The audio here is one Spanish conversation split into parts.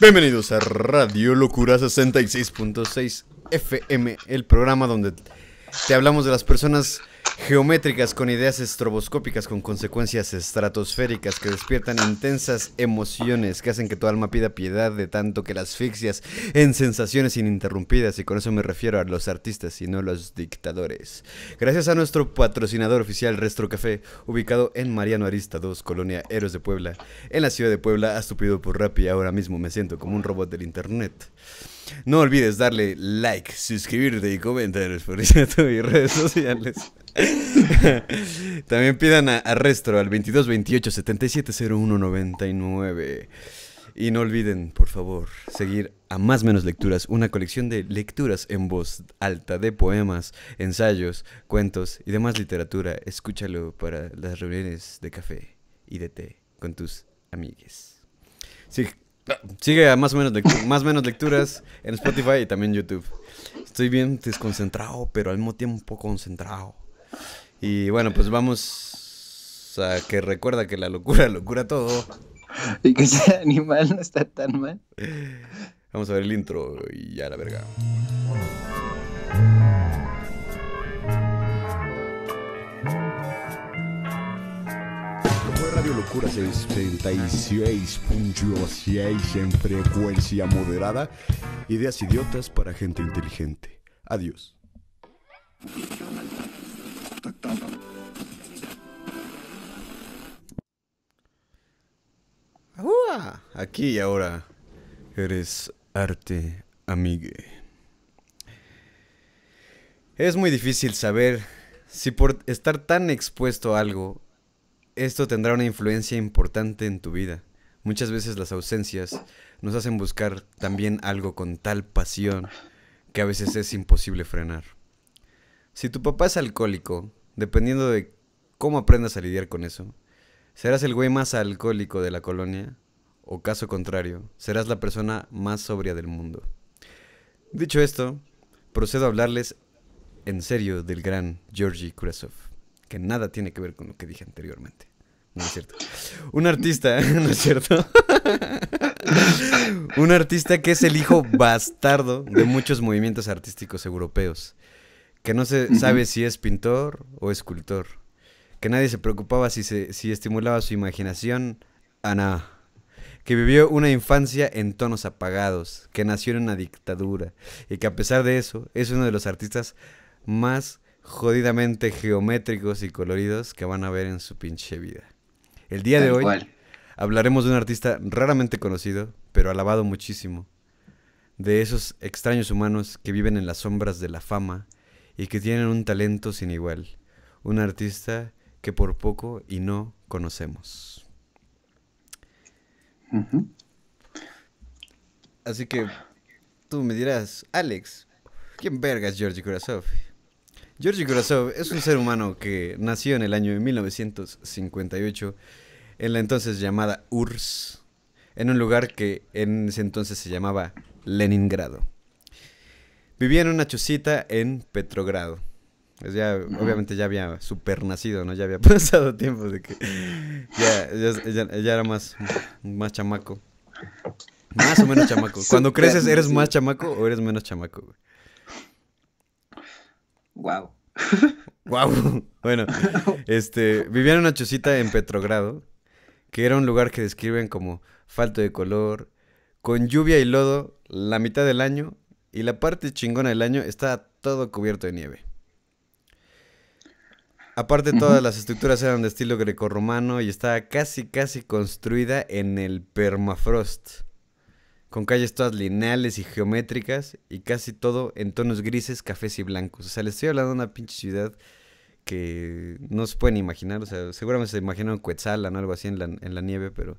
Bienvenidos a Radio Locura 66.6 FM, el programa donde te hablamos de las personas Geométricas con ideas estroboscópicas con consecuencias estratosféricas que despiertan intensas emociones que hacen que tu alma pida piedad de tanto que las asfixias en sensaciones ininterrumpidas y con eso me refiero a los artistas y no a los dictadores. Gracias a nuestro patrocinador oficial Restro Café, ubicado en Mariano Arista 2, Colonia Héroes de Puebla, en la ciudad de Puebla, ha estupido por y ahora mismo me siento como un robot del internet. No olvides darle like, suscribirte y comentar por YouTube y redes sociales. También pidan a, a, Restro al 2228 770199. Y no olviden, por favor, seguir a Más Menos Lecturas, una colección de lecturas en voz alta de poemas, ensayos, cuentos y demás literatura. Escúchalo para las reuniones de café y de té con tus amigues. Sí, Sigue a más o menos, más menos lecturas en Spotify y también YouTube. Estoy bien desconcentrado, pero al mismo tiempo un poco concentrado. Y bueno, pues vamos a que recuerda que la locura locura todo. Y que ese animal no está tan mal. Vamos a ver el intro y ya la verga. Locura 66.6 en frecuencia moderada. Ideas idiotas para gente inteligente. Adiós. aquí y ahora eres arte amigue. Es muy difícil saber si por estar tan expuesto a algo esto tendrá una influencia importante en tu vida. Muchas veces las ausencias nos hacen buscar también algo con tal pasión que a veces es imposible frenar. Si tu papá es alcohólico, dependiendo de cómo aprendas a lidiar con eso, serás el güey más alcohólico de la colonia o caso contrario, serás la persona más sobria del mundo. Dicho esto, procedo a hablarles en serio del gran Georgi Kurasov, que nada tiene que ver con lo que dije anteriormente. No es cierto. Un artista, no es cierto. un artista que es el hijo bastardo de muchos movimientos artísticos europeos. Que no se sabe si es pintor o escultor. Que nadie se preocupaba si, se, si estimulaba su imaginación. Ana. Que vivió una infancia en tonos apagados. Que nació en una dictadura. Y que a pesar de eso, es uno de los artistas más jodidamente geométricos y coloridos que van a ver en su pinche vida. El día de hoy hablaremos de un artista raramente conocido, pero alabado muchísimo. De esos extraños humanos que viven en las sombras de la fama y que tienen un talento sin igual. Un artista que por poco y no conocemos. Así que tú me dirás, Alex, ¿quién verga es Georgi Kurasov? Georgi Kurasov es un ser humano que nació en el año 1958 en la entonces llamada URSS, en un lugar que en ese entonces se llamaba Leningrado. Vivía en una chusita en Petrogrado. Pues ya, obviamente ya había supernacido, ¿no? Ya había pasado tiempo de que ya, era más, más chamaco. Más o menos chamaco. Cuando creces, ¿eres más chamaco o eres menos chamaco, Guau. Wow. wow. Bueno, este, vivía en una chusita en Petrogrado que era un lugar que describen como falto de color, con lluvia y lodo la mitad del año y la parte chingona del año estaba todo cubierto de nieve. Aparte todas las estructuras eran de estilo grecorromano y estaba casi casi construida en el permafrost, con calles todas lineales y geométricas y casi todo en tonos grises, cafés y blancos. O sea, les estoy hablando de una pinche ciudad que no se pueden imaginar, o sea, seguramente se imaginaron Quetzalan o algo así en la, en la nieve, pero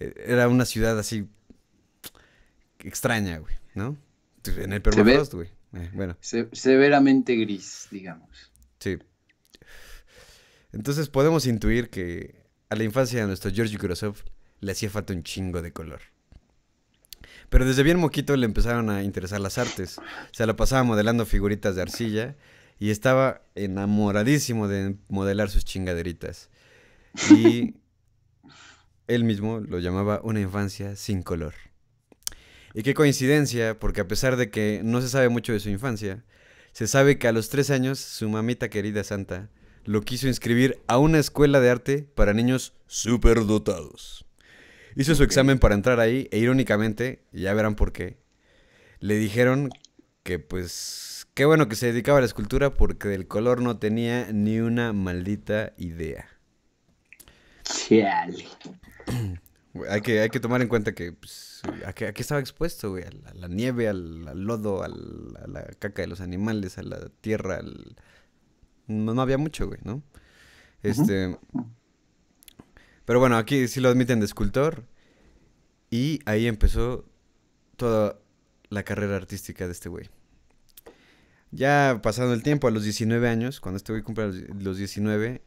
eh, era una ciudad así extraña, güey, ¿no? En el permafrost, güey. Eh, severamente gris, digamos. Sí. Entonces podemos intuir que a la infancia de nuestro George Kurosov le hacía falta un chingo de color. Pero desde bien moquito le empezaron a interesar las artes. Se la pasaba modelando figuritas de arcilla, y estaba enamoradísimo de modelar sus chingaderitas. Y él mismo lo llamaba una infancia sin color. Y qué coincidencia, porque a pesar de que no se sabe mucho de su infancia, se sabe que a los tres años su mamita querida Santa lo quiso inscribir a una escuela de arte para niños superdotados. Hizo su examen para entrar ahí e irónicamente, ya verán por qué, le dijeron que pues Qué bueno que se dedicaba a la escultura porque del color no tenía ni una maldita idea. Chale. Hay que, hay que tomar en cuenta que, pues, ¿a, qué, estaba expuesto, güey? A la, nieve, al, lodo, a la caca de los animales, a la tierra. No, había mucho, güey, ¿no? Este. Pero bueno, aquí sí lo admiten de escultor. Y ahí empezó toda la carrera artística de este güey. Ya pasando el tiempo, a los 19 años, cuando este a cumple los 19,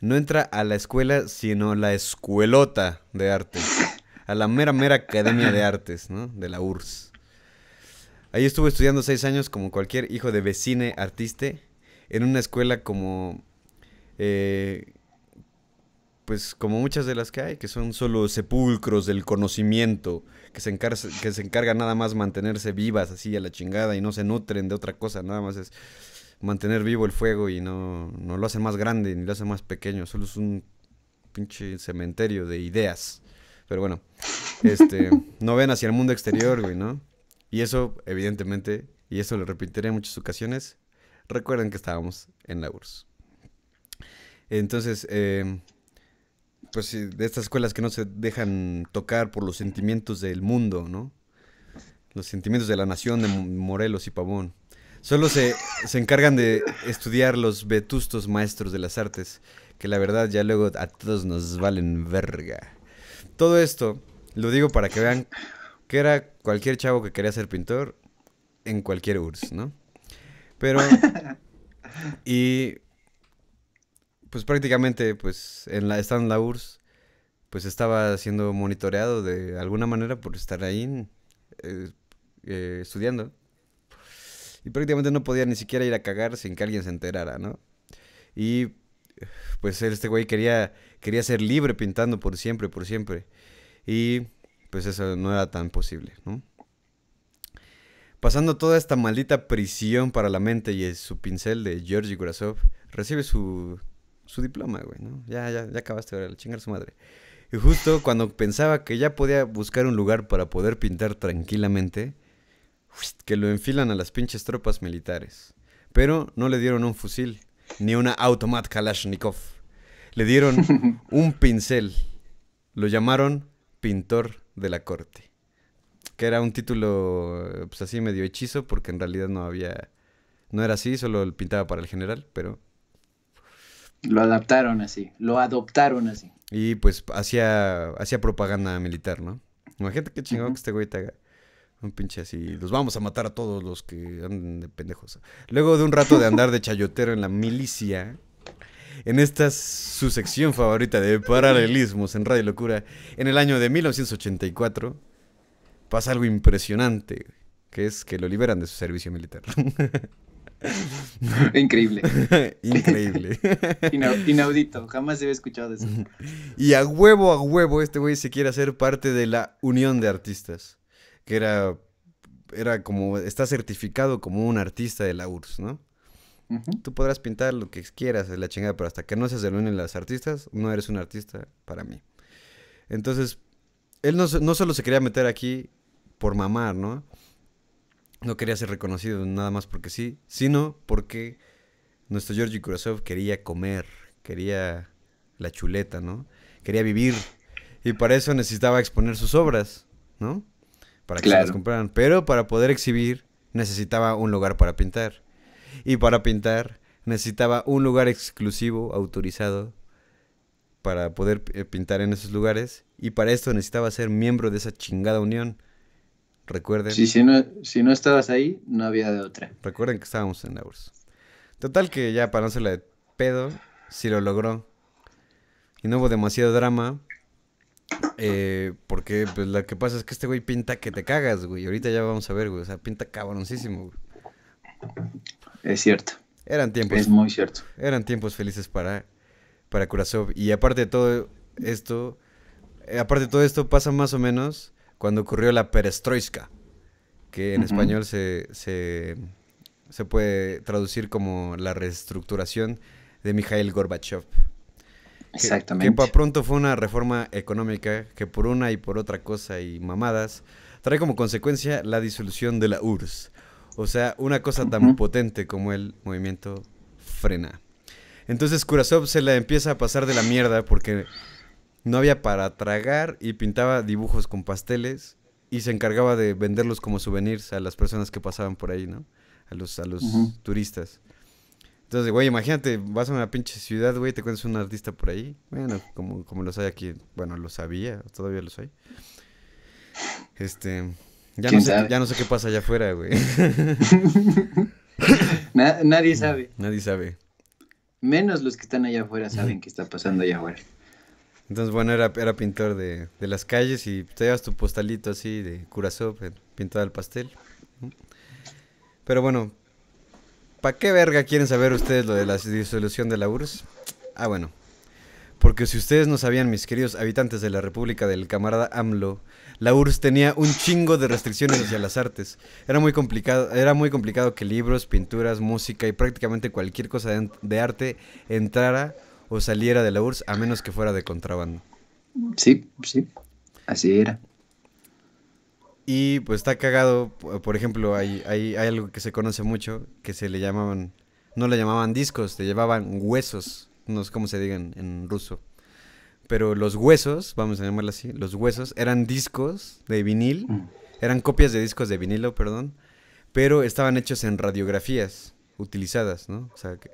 no entra a la escuela, sino la escuelota de arte. A la mera, mera academia de artes, ¿no? De la URSS. Ahí estuve estudiando seis años como cualquier hijo de vecine artista en una escuela como... Eh, pues como muchas de las que hay, que son solo sepulcros del conocimiento que se, que se encarga nada más mantenerse vivas así a la chingada y no se nutren de otra cosa, nada más es mantener vivo el fuego y no, lo hacen más grande ni lo hacen más pequeño, solo es un pinche cementerio de ideas. Pero bueno, este, no ven hacia el mundo exterior, güey, ¿no? Y eso, evidentemente, y eso lo repetiré en muchas ocasiones, recuerden que estábamos en la URSS. Entonces, eh, pues sí, de estas escuelas que no se dejan tocar por los sentimientos del mundo, ¿no? Los sentimientos de la nación de Morelos y Pavón. Solo se, encargan de estudiar los vetustos maestros de las artes, que la verdad ya luego a todos nos valen verga. Todo esto lo digo para que vean que era cualquier chavo que quería ser pintor en cualquier URSS, ¿no? Pero... Y pues prácticamente pues en la, estando en la URSS, pues estaba siendo monitoreado de alguna manera por estar ahí eh, eh, estudiando. Y prácticamente no podía ni siquiera ir a cagar sin que alguien se enterara, ¿no? Y pues este güey quería, quería ser libre pintando por siempre, por siempre. Y pues eso no era tan posible, ¿no? Pasando toda esta maldita prisión para la mente y su pincel de Georgi Gurasov, recibe su su diploma, güey, ¿no? Ya, ya, ya acabaste, ahora, chingar su madre. Y justo cuando pensaba que ya podía buscar un lugar para poder pintar tranquilamente, que lo enfilan a las pinches tropas militares. Pero no le dieron un fusil, ni una automat Kalashnikov. Le dieron un pincel. Lo llamaron Pintor de la Corte. Que era un título, pues así medio hechizo, porque en realidad no había. No era así, solo pintaba para el general, pero lo adaptaron así, lo adoptaron así. Y pues hacía, propaganda militar, ¿no? Imagínate qué chingón que este güey te haga un pinche así. Los vamos a matar a todos los que anden de pendejos. Luego de un rato de andar de chayotero en la milicia, en esta su sección favorita de paralelismos en Radio Locura, en el año de 1984, pasa algo impresionante, que es que lo liberan de su servicio militar. Increíble. Increíble. Inaudito, jamás se había escuchado eso. Y a huevo, a huevo, este güey se quiere hacer parte de la Unión de Artistas, que era, era como, está certificado como un artista de la URSS, ¿no? Tú podrás pintar lo que quieras, de la chingada, pero hasta que no se de las Artistas, no eres un artista para mí. Entonces, él no solo se quería meter aquí por mamar, ¿no? no quería ser reconocido nada más porque sí, sino porque nuestro Georgi Kurosov quería comer, quería la chuleta, ¿no? Quería vivir. Y para eso necesitaba exponer sus obras, ¿no? Para que se las compraran. Pero para poder exhibir necesitaba un lugar para pintar. Y para pintar necesitaba un lugar exclusivo, autorizado, para poder eh, pintar en esos lugares. Y para esto necesitaba ser miembro de esa chingada unión Recuerden. si, no, si no estabas ahí, no había de otra. Recuerden que estábamos en la URSS. Total que ya para no la de pedo, sí lo logró. Y no hubo demasiado drama. Eh, porque pues, lo que pasa es que este güey pinta que te cagas, güey. Ahorita ya vamos a ver, güey. O sea, pinta cabroncísimo, Es cierto. Eran tiempos. Es muy cierto. Eran tiempos felices para, para Kurasov. Y aparte de todo esto, eh, aparte de todo esto, pasa más o menos cuando ocurrió la perestroika, que en español se, puede traducir como la reestructuración de Mikhail Gorbachev. Exactamente. Que, para pronto fue una reforma económica que por una y por otra cosa y mamadas trae como consecuencia la disolución de la URSS. O sea, una cosa tan potente como el movimiento frena. Entonces Kurasov se la empieza a pasar de la mierda porque no había para tragar y pintaba dibujos con pasteles y se encargaba de venderlos como souvenirs a las personas que pasaban por ahí, ¿no? A los, a los turistas. Entonces, güey, imagínate, vas a una pinche ciudad, güey, te encuentras un artista por ahí. Bueno, como, como los hay aquí, bueno, lo sabía, todavía los hay. Este, ya no, sé, ya no sé qué pasa allá afuera, güey. nadie sabe. Nadie sabe. Menos los que están allá afuera saben qué está pasando allá afuera. Entonces, bueno, era, era pintor de, las calles y te llevas tu postalito así de curazao eh, pintado al pastel. Pero bueno, ¿para qué verga quieren saber ustedes lo de la disolución de la URSS? Ah, bueno. Porque si ustedes no sabían, mis queridos habitantes de la República del camarada AMLO, la URSS tenía un chingo de restricciones hacia las artes. Era muy complicado, era muy complicado que libros, pinturas, música y prácticamente cualquier cosa de arte entrara o saliera de la URSS a menos que fuera de contrabando. Sí, sí, así era. Y pues está cagado, por ejemplo, hay, hay, algo que se conoce mucho que se le llamaban, no le llamaban discos, te llevaban huesos, no sé cómo se digan en ruso. Pero los huesos, vamos a llamarlo así, los huesos eran discos de vinil, mm. eran copias de discos de vinilo, perdón, pero estaban hechos en radiografías utilizadas, ¿no? O sea, que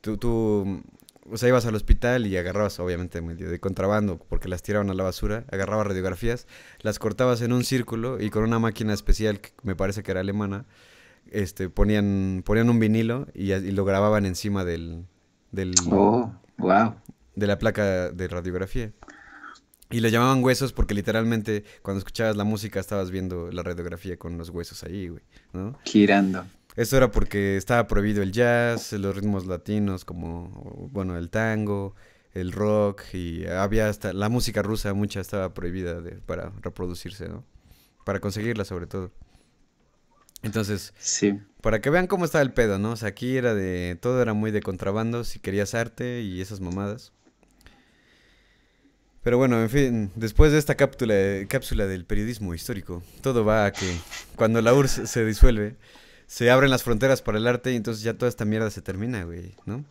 tú, tú o sea, ibas al hospital y agarrabas, obviamente, medio de contrabando, porque las tiraban a la basura, agarrabas radiografías, las cortabas en un círculo y con una máquina especial, que me parece que era alemana, este, ponían, ponían un vinilo y, lo grababan encima del, del... wow. Oh, de la placa de radiografía. Y le llamaban huesos porque literalmente cuando escuchabas la música estabas viendo la radiografía con los huesos ahí, güey, ¿no? Girando. Esto era porque estaba prohibido el jazz, los ritmos latinos como, bueno, el tango, el rock y había hasta la música rusa mucha estaba prohibida para reproducirse, ¿no? Para conseguirla sobre todo. Entonces, sí. para que vean cómo estaba el pedo, ¿no? O sea, aquí era de, todo era muy de contrabando, si querías arte y esas mamadas. Pero bueno, en fin, después de esta cápsula, eh, cápsula del periodismo histórico, todo va a que cuando la URSS se disuelve, se abren las fronteras para el arte y entonces ya toda esta mierda se termina, güey, ¿no?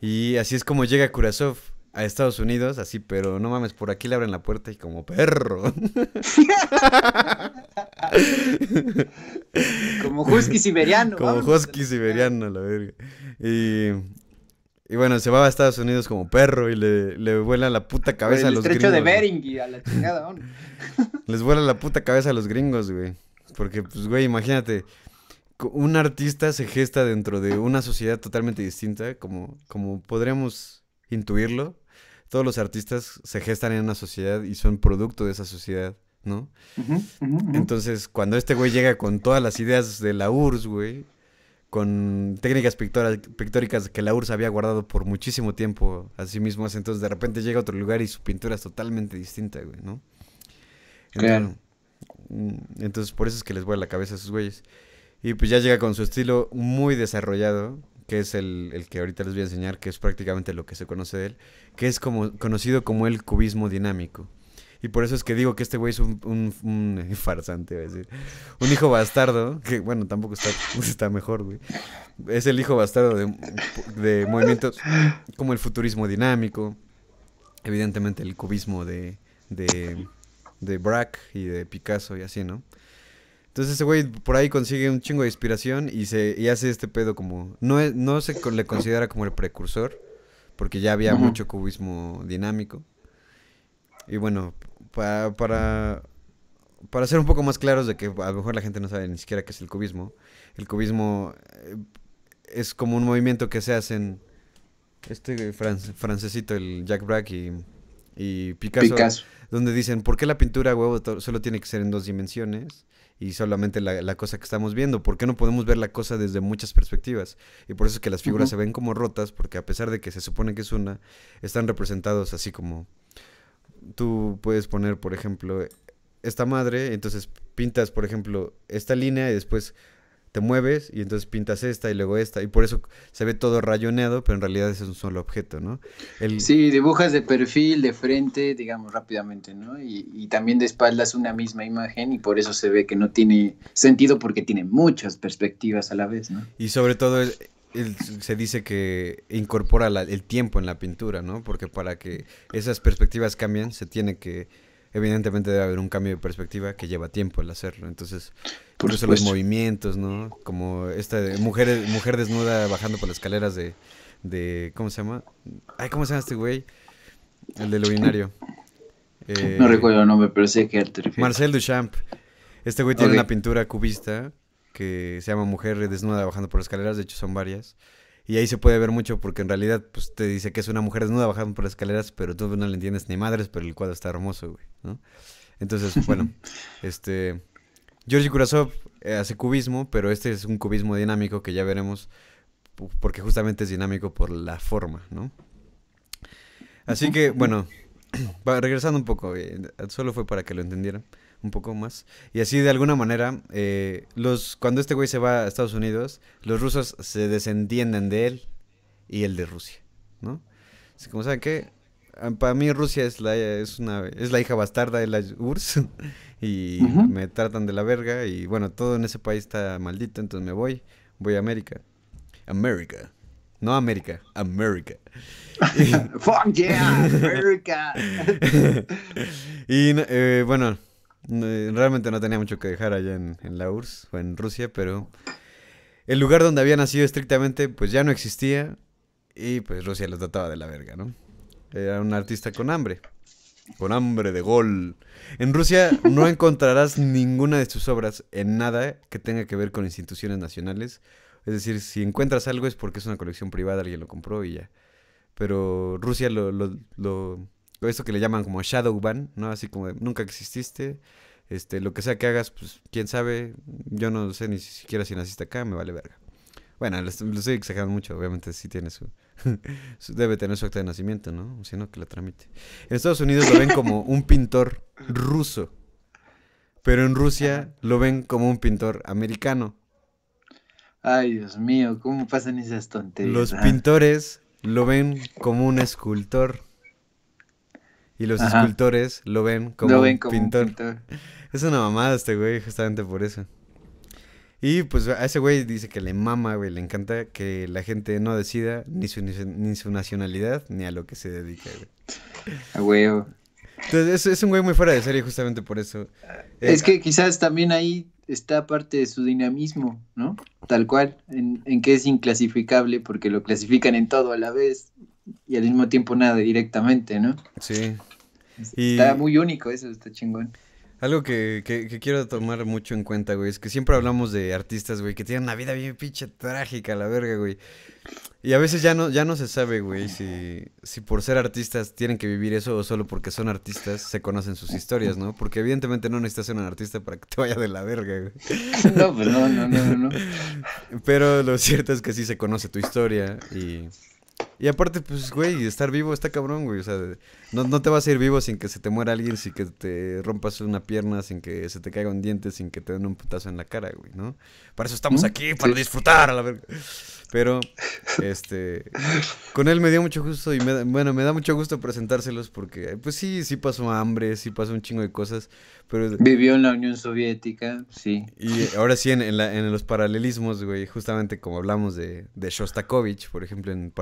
Y así es como llega Kurasov a Estados Unidos, así, pero no mames, por aquí le abren la puerta y como perro. como husky siberiano. Como husky siberiano, la verga. Y, bueno, se va a Estados Unidos como perro y le, vuela la puta cabeza a los gringos. de Bering y a la chingada, Les vuela la puta cabeza a los gringos, güey. Porque, pues, güey, imagínate, un artista se gesta dentro de una sociedad totalmente distinta, como, como podríamos intuirlo. Todos los artistas se gestan en una sociedad y son producto de esa sociedad, ¿no? Entonces, cuando este güey llega con todas las ideas de la URSS, güey, con técnicas pictóricas que la URSS había guardado por muchísimo tiempo a sí mismo, entonces de repente llega a otro lugar y su pintura es totalmente distinta, güey, ¿no? Entonces, claro. Mm, entonces por eso es que les voy a la cabeza a esos güeyes. Y pues ya llega con su estilo muy desarrollado, que es el, el, que ahorita les voy a enseñar, que es prácticamente lo que se conoce de él, que es como, conocido como el cubismo dinámico. Y por eso es que digo que este güey es un, un, farsante, a decir. Un hijo bastardo, que bueno, tampoco está, está mejor, güey. Es el hijo bastardo de, movimientos como el futurismo dinámico, evidentemente el cubismo de, de, de Braque y de Picasso y así, ¿no? Entonces ese güey por ahí consigue un chingo de inspiración y se y hace este pedo como no no se le considera como el precursor porque ya había mucho cubismo dinámico. Y bueno, para, para ser un poco más claros de que a lo mejor la gente no sabe ni siquiera qué es el cubismo. El cubismo eh, es como un movimiento que se hace en... este francesito el Jack Brack y y Picasso, Picasso, donde dicen, "¿Por qué la pintura huevo solo tiene que ser en dos dimensiones?" y solamente la, cosa que estamos viendo. ¿Por qué no podemos ver la cosa desde muchas perspectivas? Y por eso es que las figuras se ven como rotas, porque a pesar de que se supone que es una, están representados así como... Tú puedes poner, por ejemplo, esta madre, entonces pintas, por ejemplo, esta línea y después te mueves y entonces pintas esta y luego esta. Y por eso se ve todo rayoneado, pero en realidad es un solo objeto, ¿no? El... Sí, dibujas de perfil, de frente, digamos rápidamente, ¿no? Y, también de espaldas una misma imagen y por eso se ve que no tiene sentido porque tiene muchas perspectivas a la vez, ¿no? Y sobre todo se dice que incorpora el tiempo en la pintura, ¿no? Porque para que esas perspectivas cambien se tiene que evidentemente debe haber un cambio de perspectiva que lleva tiempo el hacerlo. Entonces, incluso los movimientos, ¿no? Como esta mujer, mujer desnuda bajando por las escaleras de, ¿Cómo se llama? Ay, ¿cómo se llama este güey? El del urinario. no eh, recuerdo el nombre, pero sé que Marcel Duchamp. Este güey tiene una pintura cubista que se llama Mujer desnuda bajando por las escaleras. De hecho, son varias. Y ahí se puede ver mucho porque en realidad pues, te dice que es una mujer desnuda bajando por las escaleras, pero tú no le entiendes ni madres, pero el cuadro está hermoso, güey, ¿no? Entonces, bueno, este... Georgi Kurasov eh, hace cubismo, pero este es un cubismo dinámico que ya veremos porque justamente es dinámico por la forma, ¿no? Así que, bueno, regresando un poco, eh, solo fue para que lo entendieran un poco más. Y así de alguna manera, eh, los, cuando este güey se va a Estados Unidos, los rusos se desentienden de él y el de Rusia, ¿no? Así como saben que ah, para mí Rusia es la, es una, es la hija bastarda de la URSS y me tratan de la verga y bueno, todo en ese país está maldito, entonces me voy, voy a América. América. No América, América. Fuck yeah, América. y eh, bueno, realmente no tenía mucho que dejar allá en, la URSS o en Rusia, pero el lugar donde había nacido estrictamente pues ya no existía y pues Rusia los trataba de la verga, ¿no? Era un artista con hambre, con hambre de gol. En Rusia no encontrarás ninguna de sus obras en nada que tenga que ver con instituciones nacionales. Es decir, si encuentras algo es porque es una colección privada, alguien lo compró y ya. Pero Rusia lo eso que le llaman como Shadowban, ¿no? Así como nunca exististe. Este, lo que sea que hagas, pues quién sabe, yo no sé ni siquiera si naciste acá, me vale verga. Bueno, lo estoy exagerando mucho, obviamente sí tiene su, Debe tener su acta de nacimiento, ¿no? Si no, que lo tramite. En Estados Unidos lo ven como un pintor ruso, pero en Rusia lo ven como un pintor americano. Ay, Dios mío, ¿cómo pasan esas tonterías? Los pintores lo ven como un escultor y los escultores lo ven como, pintor. Es una mamada este güey, justamente por eso. Y pues a ese güey dice que le mama, güey, le encanta que la gente no decida ni su, ni su, nacionalidad ni a lo que se dedica, güey. A Entonces es, un güey muy fuera de serie justamente por eso. Es eh, que quizás también ahí está parte de su dinamismo, ¿no? Tal cual, en, en que es inclasificable porque lo clasifican en todo a la vez y al mismo tiempo nada directamente, ¿no? Sí. Está muy único eso, está chingón. Algo que, quiero tomar mucho en cuenta, güey, es que siempre hablamos de artistas, güey, que tienen una vida bien pinche trágica, la verga, güey. Y a veces ya no, ya no se sabe, güey, si, si por ser artistas tienen que vivir eso o solo porque son artistas se conocen sus historias, ¿no? Porque evidentemente no necesitas ser un artista para que te vaya de la verga, güey. No, pues no, no, no, no. Pero lo cierto es que sí se conoce tu historia y y aparte, pues, güey, estar vivo está cabrón, güey. O sea, no, no, te vas a ir vivo sin que se te muera alguien, sin que te rompas una pierna, sin que se te caiga un diente, sin que te den un putazo en la cara, güey, ¿no? Para eso estamos aquí, para disfrutar, a la verga. Pero, este, con él me dio mucho gusto y, bueno, me da mucho gusto presentárselos porque, pues sí, sí pasó hambre, sí pasó un chingo de cosas, pero... Vivió en la Unión Soviética, sí. Y ahora sí, en, en los paralelismos, güey, justamente como hablamos de, Shostakovich, por ejemplo, en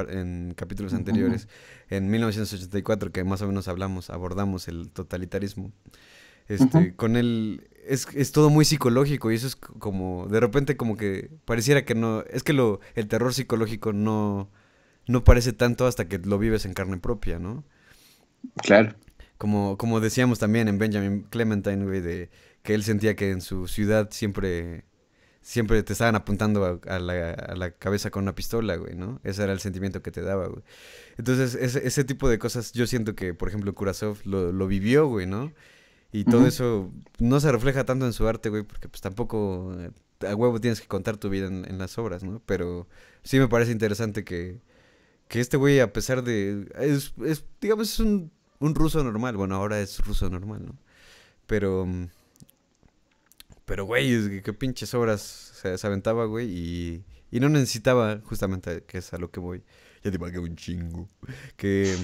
capítulos anteriores, en 1984, que más o menos hablamos, abordamos el totalitarismo. Este, Con él es, es, todo muy psicológico y eso es como, de repente como que pareciera que no, es que lo, el terror psicológico no, no parece tanto hasta que lo vives en carne propia, ¿no? Claro. Como, como decíamos también en Benjamin Clementine, de que él sentía que en su ciudad siempre siempre te estaban apuntando a, la, cabeza con una pistola, güey, ¿no? Ese era el sentimiento que te daba, güey. Entonces, ese, ese tipo de cosas, yo siento que, por ejemplo, Kurasov lo, lo vivió, güey, ¿no? Y todo eso no se refleja tanto en su arte, güey, porque pues tampoco eh, a huevo tienes que contar tu vida en, las obras, ¿no? Pero sí me parece interesante que, este güey, a pesar de... Es, digamos, es un, un, ruso normal, bueno, ahora es ruso normal, ¿no? Pero mm, pero, güey, qué pinches obras se, aventaba, güey. Y, y, no necesitaba, justamente, que es a lo que voy. Ya te pagué un chingo. Que.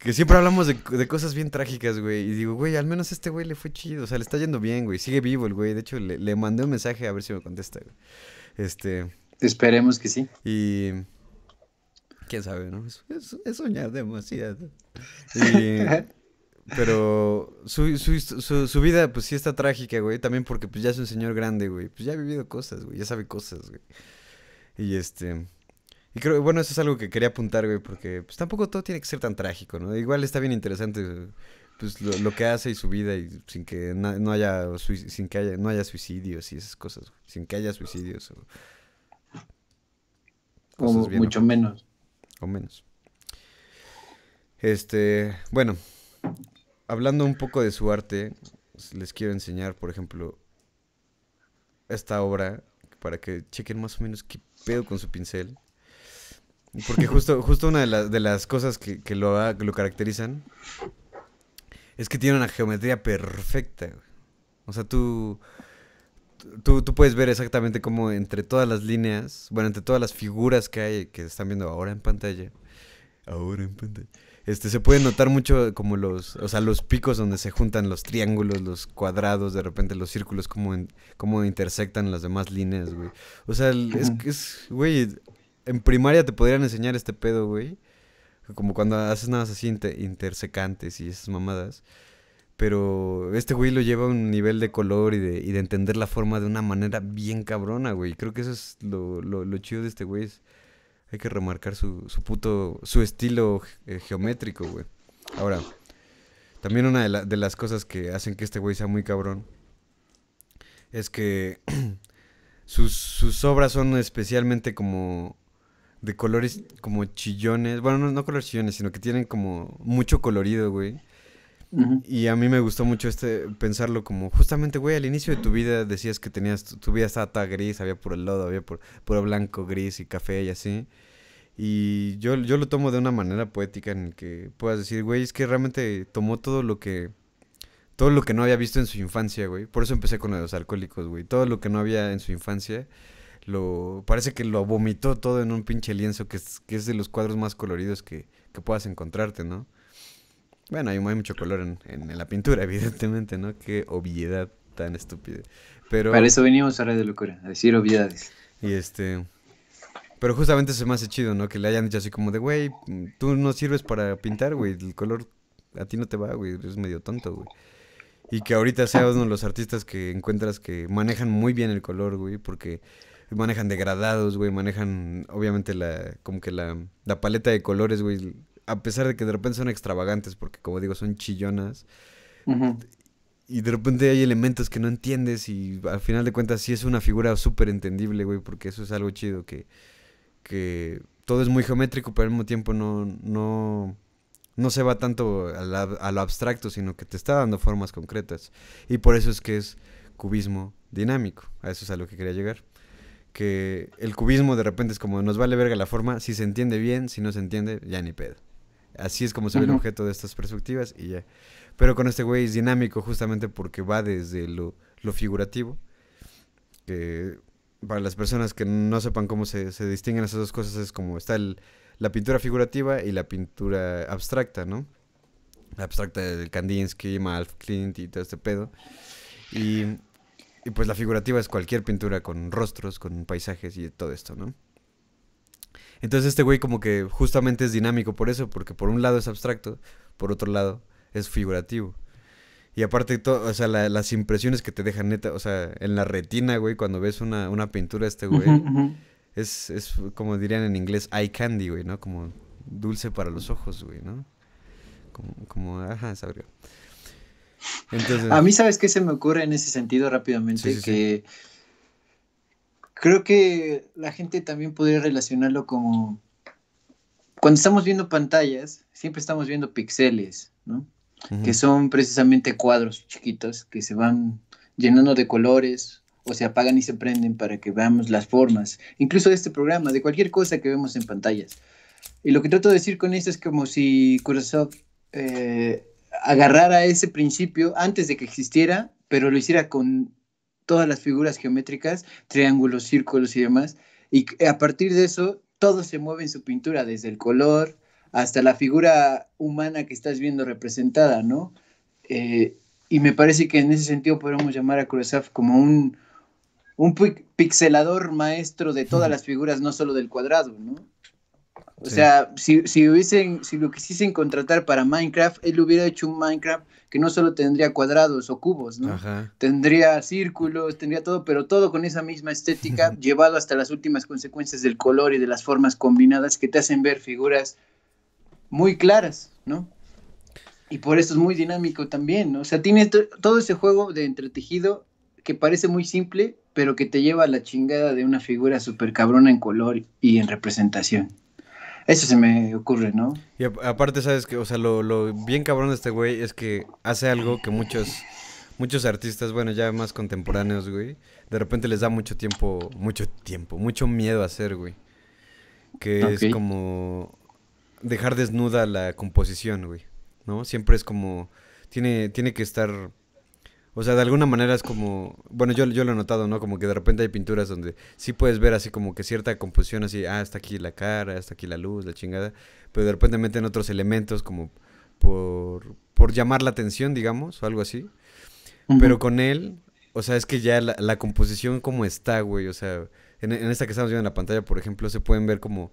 Que siempre hablamos de, cosas bien trágicas, güey. Y digo, güey, al menos este güey le fue chido. O sea, le está yendo bien, güey. Sigue vivo el güey. De hecho, le, mandé un mensaje a ver si me contesta, güey. Este. Esperemos que sí. Y. Quién sabe, ¿no? Es, es soñar demasiado. Y. Pero su, vida, pues sí está trágica, güey. También porque pues ya es un señor grande, güey. Pues ya ha vivido cosas, güey. Ya sabe cosas, güey. Y este... Y creo, bueno, eso es algo que quería apuntar, güey, porque pues tampoco todo tiene que ser tan trágico, ¿no? Igual está bien interesante pues lo, que hace y su vida y sin que no haya sin que no haya suicidios y esas cosas, güey. sin que haya suicidios o, mucho menos o menos. Este, bueno, hablando un poco de su arte, les quiero enseñar, por ejemplo, esta obra para que chequen más o menos qué pedo con su pincel. Porque justo, justo una de, de las cosas que, que, lo, que, caracterizan es que tiene una geometría perfecta. O sea, tú, tú, tú puedes ver exactamente cómo entre todas las líneas, bueno, entre todas las figuras que hay, que están viendo ahora en pantalla, ahora en pantalla, este, se puede notar mucho como los, o sea, los picos donde se juntan los triángulos, los cuadrados, de repente los círculos, como, como intersectan las demás líneas, güey. O sea, es, es, güey, en primaria te podrían enseñar este pedo, güey. Como cuando haces nada así intersecantes y esas mamadas. Pero este güey lo lleva a un nivel de color y de, y de entender la forma de una manera bien cabrona, güey. Creo que eso es lo, lo, lo chido de este güey. Hay que remarcar su, su puto, su estilo eh, geométrico, güey. Ahora, también una de, las cosas que hacen que este güey sea muy cabrón es que sus, obras son especialmente como de colores como chillones. Bueno, no, no colores chillones, sino que tienen como mucho colorido, güey. Y a mí me gustó mucho este pensarlo como justamente, güey, al inicio de tu vida decías que tenías tu, vida estaba tan gris, había por el lodo, había por puro blanco, gris y café y así. Y yo, lo tomo de una manera poética en que puedas decir, güey, es que realmente tomó todo lo que todo lo que no había visto en su infancia, güey. Por eso empecé con los alcohólicos, güey. Todo lo que no había en su infancia lo parece que lo vomitó todo en un pinche lienzo que es, que es de los cuadros más coloridos que, que puedas encontrarte, ¿no? Bueno, hay, mucho color en, la pintura, evidentemente, ¿no? Qué obviedad tan estúpida. Pero... Para eso venimos a Red de Locura, a decir obviedades. Y este... Pero justamente se me hace chido, ¿no? Que le hayan dicho así como de, güey, tú no sirves para pintar, güey. El color a ti no te va, güey. Es medio tonto, güey. Y que ahorita sea uno de los artistas que encuentras que manejan muy bien el color, güey. Porque manejan degradados, güey. Manejan, obviamente, la como que la, la paleta de colores, güey a pesar de que de repente son extravagantes, porque como digo, son chillonas. Y de repente hay elementos que no entiendes y al final de cuentas sí es una figura súper entendible, güey, porque eso es algo chido, que, que todo es muy geométrico, pero al mismo tiempo no, no, no se va tanto a, a, lo abstracto, sino que te está dando formas concretas. Y por eso es que es cubismo dinámico, a eso es a lo que quería llegar. Que el cubismo de repente es como nos vale verga la forma, si se entiende bien, si no se entiende, ya ni pedo así es como se ve el objeto de estas perspectivas y ya. Pero con este güey es dinámico justamente porque va desde lo, figurativo, para las personas que no sepan cómo se, distinguen esas dos cosas es como está el, la pintura figurativa y la pintura abstracta, ¿no? La abstracta del Kandinsky, Malf, y todo este pedo. Y, y pues la figurativa es cualquier pintura con rostros, con paisajes y todo esto, ¿no? Entonces este güey como que justamente es dinámico por eso, porque por un lado es abstracto, por otro lado es figurativo. Y aparte, todo, o sea, las impresiones que te dejan neta, o sea, en la retina, güey, cuando ves una, pintura este güey, Es, es como dirían en inglés, eye candy, güey, ¿no? Como dulce para los ojos, güey, ¿no? Como, ajá, sabría. Entonces... A mí, ¿sabes qué se me ocurre en ese sentido rápidamente? que creo que la gente también podría relacionarlo como cuando estamos viendo pantallas, siempre estamos viendo píxeles, ¿no? Que son precisamente cuadros chiquitos que se van llenando de colores o se apagan y se prenden para que veamos las formas, incluso de este programa, de cualquier cosa que vemos en pantallas. Y lo que trato de decir con esto es como si Kurosawa eh, agarrara ese principio antes de que existiera, pero lo hiciera con todas las figuras geométricas, triángulos, círculos y demás. Y a partir de eso, todo se mueve en su pintura, desde el color hasta la figura humana que estás viendo representada, ¿no? Eh, y me parece que en ese sentido podemos llamar a Kurosawa como un, un pixelador maestro de todas las figuras, no solo del cuadrado, ¿no? O sea, si, si, hubiesen, si lo quisiesen contratar para Minecraft, él hubiera hecho un Minecraft que no solo tendría cuadrados o cubos, ¿no? Tendría círculos, tendría todo, pero todo con esa misma estética, llevado hasta las últimas consecuencias del color y de las formas combinadas que te hacen ver figuras muy claras, ¿no? Y por eso es muy dinámico también, ¿no? O sea, tiene todo ese juego de entretejido que parece muy simple, pero que te lleva a la chingada de una figura súper cabrona en color y en representación. Eso se me ocurre, ¿no? Y aparte, ¿sabes que O sea, lo, bien cabrón de este güey es que hace algo que muchos, muchos artistas, bueno, ya más contemporáneos, güey, de repente les da mucho tiempo, mucho tiempo, mucho miedo a hacer, güey. Que es como dejar desnuda la composición, güey, ¿no? Siempre es como, tiene, tiene que estar o sea, de alguna manera es como, bueno, yo, yo lo he notado, ¿no? Como que de repente hay pinturas donde sí puedes ver así como que cierta composición, así, ah, está aquí la cara, está aquí la luz, la chingada, pero de repente meten otros elementos como por, por llamar la atención, digamos, o algo así. Pero con él, o sea, es que ya la, la composición como está, güey, o sea, en, en, esta que estamos viendo en la pantalla, por ejemplo, se pueden ver como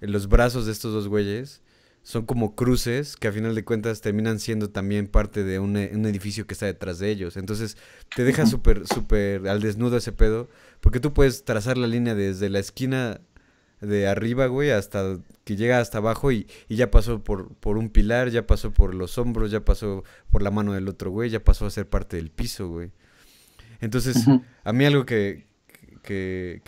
los brazos de estos dos güeyes son como cruces que a final de cuentas terminan siendo también parte de un, edificio que está detrás de ellos. Entonces te deja súper, súper al desnudo ese pedo, porque tú puedes trazar la línea desde la esquina de arriba, güey, hasta que llega hasta abajo y, ya pasó por, por, un pilar, ya pasó por los hombros, ya pasó por la mano del otro, güey, ya pasó a ser parte del piso, güey. Entonces, a mí algo que, que,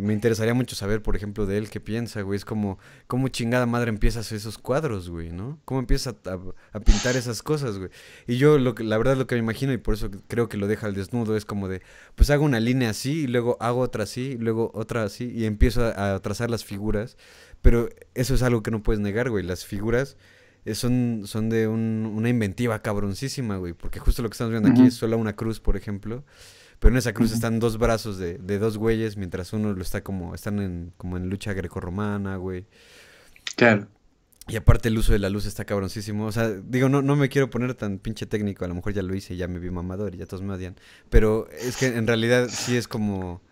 me, interesaría mucho saber, por ejemplo, de él qué piensa, güey. Es como, ¿cómo chingada madre empiezas esos cuadros, güey, no? ¿Cómo empiezas a, pintar esas cosas, güey? Y yo, lo que, la verdad, lo que me imagino, y por eso creo que lo deja al desnudo, es como de, pues hago una línea así, y luego hago otra así, y luego otra así, y empiezo a, trazar las figuras. Pero eso es algo que no puedes negar, güey. Las figuras eh, son, son de una inventiva cabroncísima, güey. Porque justo lo que estamos viendo aquí es solo una cruz, por ejemplo. Pero en esa cruz están dos brazos de, de, dos güeyes, mientras uno lo está como, están en, como en lucha grecorromana, güey. Claro. Y aparte el uso de la luz está cabroncísimo. O sea, digo, no, no me quiero poner tan pinche técnico. A lo mejor ya lo hice, ya me vi mamador y ya todos me odian. Pero es que en realidad sí es como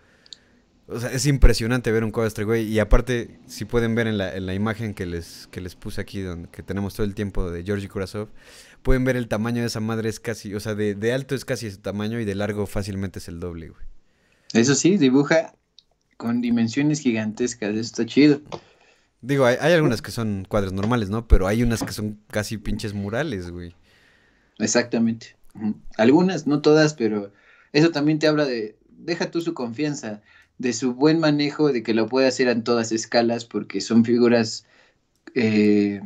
o sea, es impresionante ver un Counter güey. Y aparte, si pueden ver en la, imagen que les, que les puse aquí, donde, que tenemos todo el tiempo de Georgi Kurasov, pueden ver el tamaño de esa madre es casi, o sea, de, alto es casi ese tamaño y de largo fácilmente es el doble, güey. Eso sí, dibuja con dimensiones gigantescas, eso está chido. Digo, hay, hay algunas que son cuadros normales, ¿no? Pero hay unas que son casi pinches murales, güey. Exactamente. Algunas, no todas, pero eso también te habla de, deja tú su confianza de su buen manejo, de que lo puede hacer en todas escalas, porque son figuras, eh,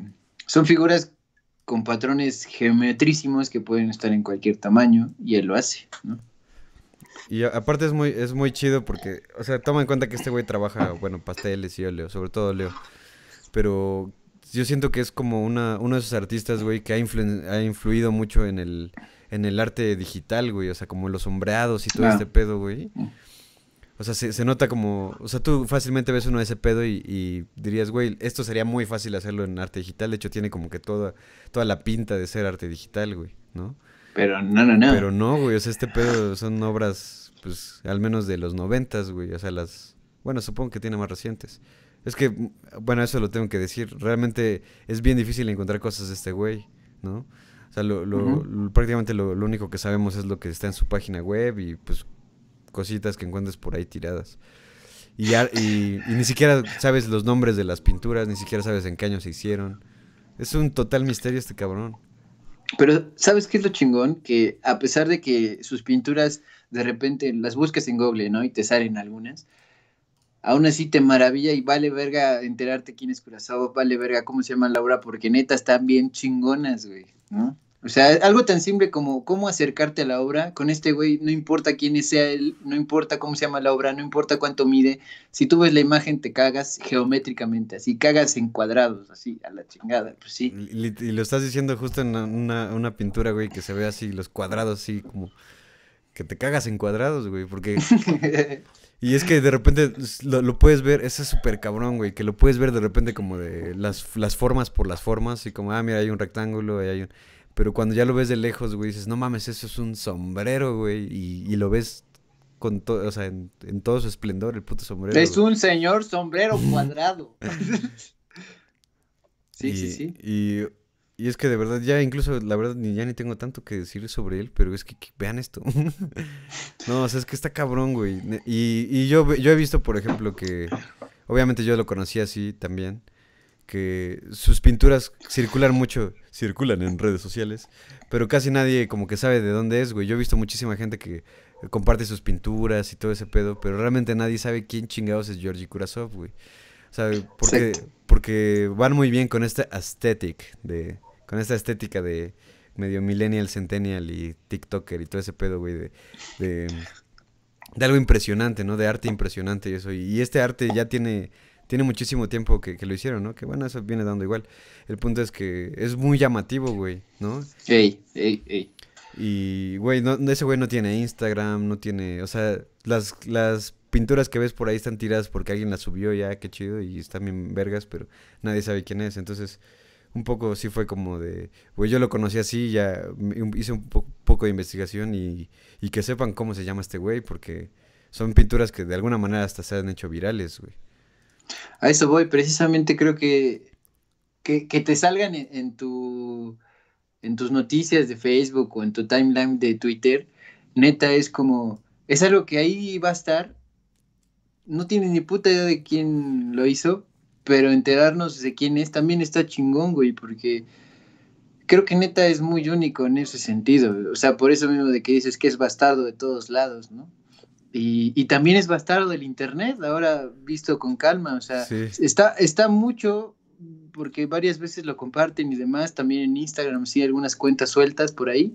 son figuras con patrones geometrísimos que pueden estar en cualquier tamaño, y él lo hace, ¿no? Y aparte es muy, es muy chido porque, o sea, toma en cuenta que este güey trabaja, bueno, pasteles y óleo, sobre todo óleo. Pero yo siento que es como una, uno de esos artistas, güey, que ha, ha influido mucho en el, en el arte digital, güey. O sea, como los sombreados y todo este pedo, güey. Mm. O sea, se, nota como. O sea, tú fácilmente ves uno de ese pedo y, dirías, güey, esto sería muy fácil hacerlo en arte digital. De hecho, tiene como que toda, toda la pinta de ser arte digital, güey, ¿no? Pero no, no, no. Pero no, güey. O sea, este pedo son obras, pues, al menos de los noventas, güey. O sea, las. Bueno, supongo que tiene más recientes. Es que, bueno, eso lo tengo que decir. Realmente es bien difícil encontrar cosas de este güey, ¿no? O sea, prácticamente lo, único que sabemos es lo que está en su página web y pues cositas que encuentres por ahí tiradas. Y, ni siquiera sabes los nombres de las pinturas, ni siquiera sabes en qué año se hicieron. Es un total misterio este cabrón. Pero, ¿sabes qué es lo chingón? Que a pesar de que sus pinturas de repente las buscas en Google, ¿no? Y te salen algunas. Aún así te maravilla y vale verga enterarte quién es Curazao, vale verga cómo se llama Laura, porque neta están bien chingonas, güey, ¿no? O sea, algo tan simple como cómo acercarte a la obra con este güey, no importa quién sea él, no importa cómo se llama la obra, no importa cuánto mide, si tú ves la imagen te cagas geométricamente, así cagas en cuadrados, así, a la chingada, pues sí. Y, lo estás diciendo justo en una, una, pintura, güey, que se ve así, los cuadrados, así como que te cagas en cuadrados, güey, porque... y es que de repente lo, puedes ver, ese es súper cabrón, güey, que lo puedes ver de repente como de las, las formas por las formas, y como, ah, mira, hay un rectángulo, ahí hay un pero cuando ya lo ves de lejos, güey, dices, no mames, eso es un sombrero, güey. Y, y lo ves con todo, o sea, en, todo su esplendor, el puto sombrero. Es un señor sombrero cuadrado. sí, sí, sí. Y, es que de verdad, ya incluso, la verdad, ni, ya ni tengo tanto que decir sobre él, pero es que, vean esto. no, o sea, es que está cabrón, güey. Y, y yo, yo he visto, por ejemplo, que obviamente yo lo conocí así también que sus pinturas circulan mucho, circulan en redes sociales, pero casi nadie como que sabe de dónde es, güey. Yo he visto muchísima gente que comparte sus pinturas y todo ese pedo, pero realmente nadie sabe quién chingados es Georgi Kurasov, güey. O sea, porque, van muy bien con esta aesthetic de, con esta estética de medio millennial, centennial y tiktoker y todo ese pedo, güey, de, de, de algo impresionante, ¿no? De arte impresionante y eso. y este arte ya tiene tiene muchísimo tiempo que, lo hicieron, ¿no? Que bueno, eso viene dando igual. El punto es que es muy llamativo, güey, ¿no? Ey, ey, ey. Y, güey, no, ese güey no tiene Instagram, no tiene. O sea, las, las pinturas que ves por ahí están tiradas porque alguien las subió ya, qué chido, y están bien vergas, pero nadie sabe quién es. Entonces, un poco sí fue como de. Güey, yo lo conocí así, ya hice un poco de investigación y, y que sepan cómo se llama este güey, porque son pinturas que de alguna manera hasta se han hecho virales, güey. A eso voy, precisamente creo que, que, te salgan en, tu, en tus noticias de Facebook o en tu timeline de Twitter, neta es como, es algo que ahí va a estar, no tienes ni puta idea de quién lo hizo, pero enterarnos de quién es también está chingón, güey, porque creo que neta es muy único en ese sentido, o sea, por eso mismo de que dices que es bastardo de todos lados, ¿no? Y, también es bastardo del Internet, ahora visto con calma, o sea, está, está mucho, porque varias veces lo comparten y demás, también en Instagram, sí, algunas cuentas sueltas por ahí,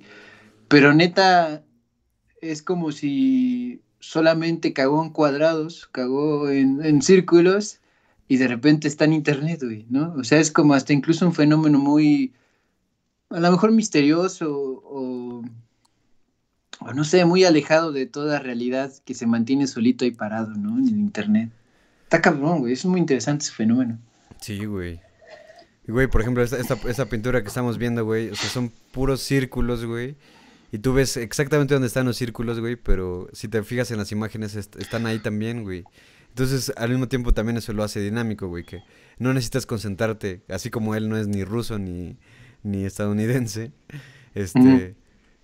pero neta, es como si solamente cagó en cuadrados, cagó en, en círculos y de repente está en Internet, güey, ¿no? O sea, es como hasta incluso un fenómeno muy, a lo mejor misterioso o o no sé, muy alejado de toda realidad que se mantiene solito y parado, ¿no? En Internet. Está cabrón, güey, es muy interesante ese fenómeno. Sí, güey. Güey, por ejemplo, esta, pintura que estamos viendo, güey, o sea, son puros círculos, güey. Y tú ves exactamente dónde están los círculos, güey, pero si te fijas en las imágenes, están ahí también, güey. Entonces, al mismo tiempo también eso lo hace dinámico, güey, que no necesitas concentrarte, así como él no es ni ruso ni, estadounidense. Este,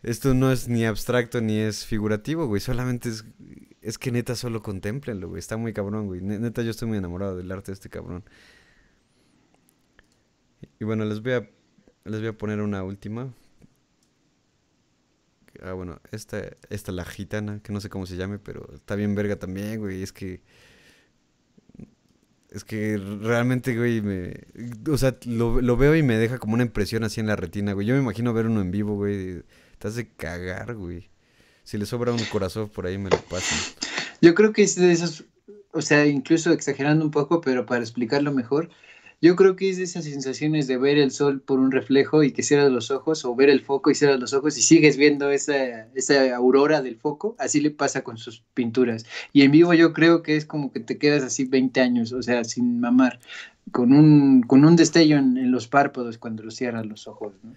esto no es ni abstracto ni es figurativo, güey. Solamente es, es que neta solo contemplenlo, güey. Está muy cabrón, güey. Neta yo estoy muy enamorado del arte de este cabrón. Y bueno, les voy a, les voy a poner una última. Ah, bueno, esta, esta la gitana, que no sé cómo se llame, pero está bien verga también, güey. Es que... Es que realmente, güey, me... O sea, lo, lo veo y me deja como una impresión así en la retina, güey. Yo me imagino ver uno en vivo, güey Estás de cagar, güey. Si le sobra un corazón por ahí me lo pasan. Yo creo que es de esos, o sea, incluso exagerando un poco, pero para explicarlo mejor, yo creo que es de esas sensaciones de ver el sol por un reflejo y que cierras los ojos, o ver el foco y cierras los ojos y sigues viendo esa, esa aurora del foco, así le pasa con sus pinturas. Y en vivo yo creo que es como que te quedas así 20 años, o sea, sin mamar, con un, con un destello en, los párpados cuando cierras los ojos. ¿no?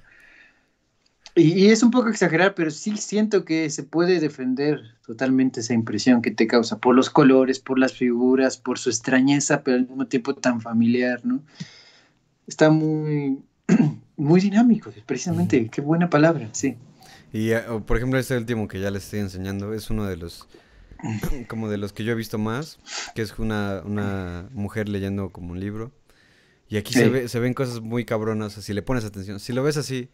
Y, es un poco exagerar, pero sí siento que se puede defender totalmente esa impresión que te causa por los colores, por las figuras, por su extrañeza, pero al mismo tiempo tan familiar, ¿no? Está muy, muy dinámico, precisamente. Qué buena palabra, sí. Y eh, por ejemplo, este último que ya les estoy enseñando es uno de los como de los que yo he visto más, que es una, mujer leyendo como un libro. Y aquí se, ven cosas muy cabronas, si le pones atención, si lo ves así,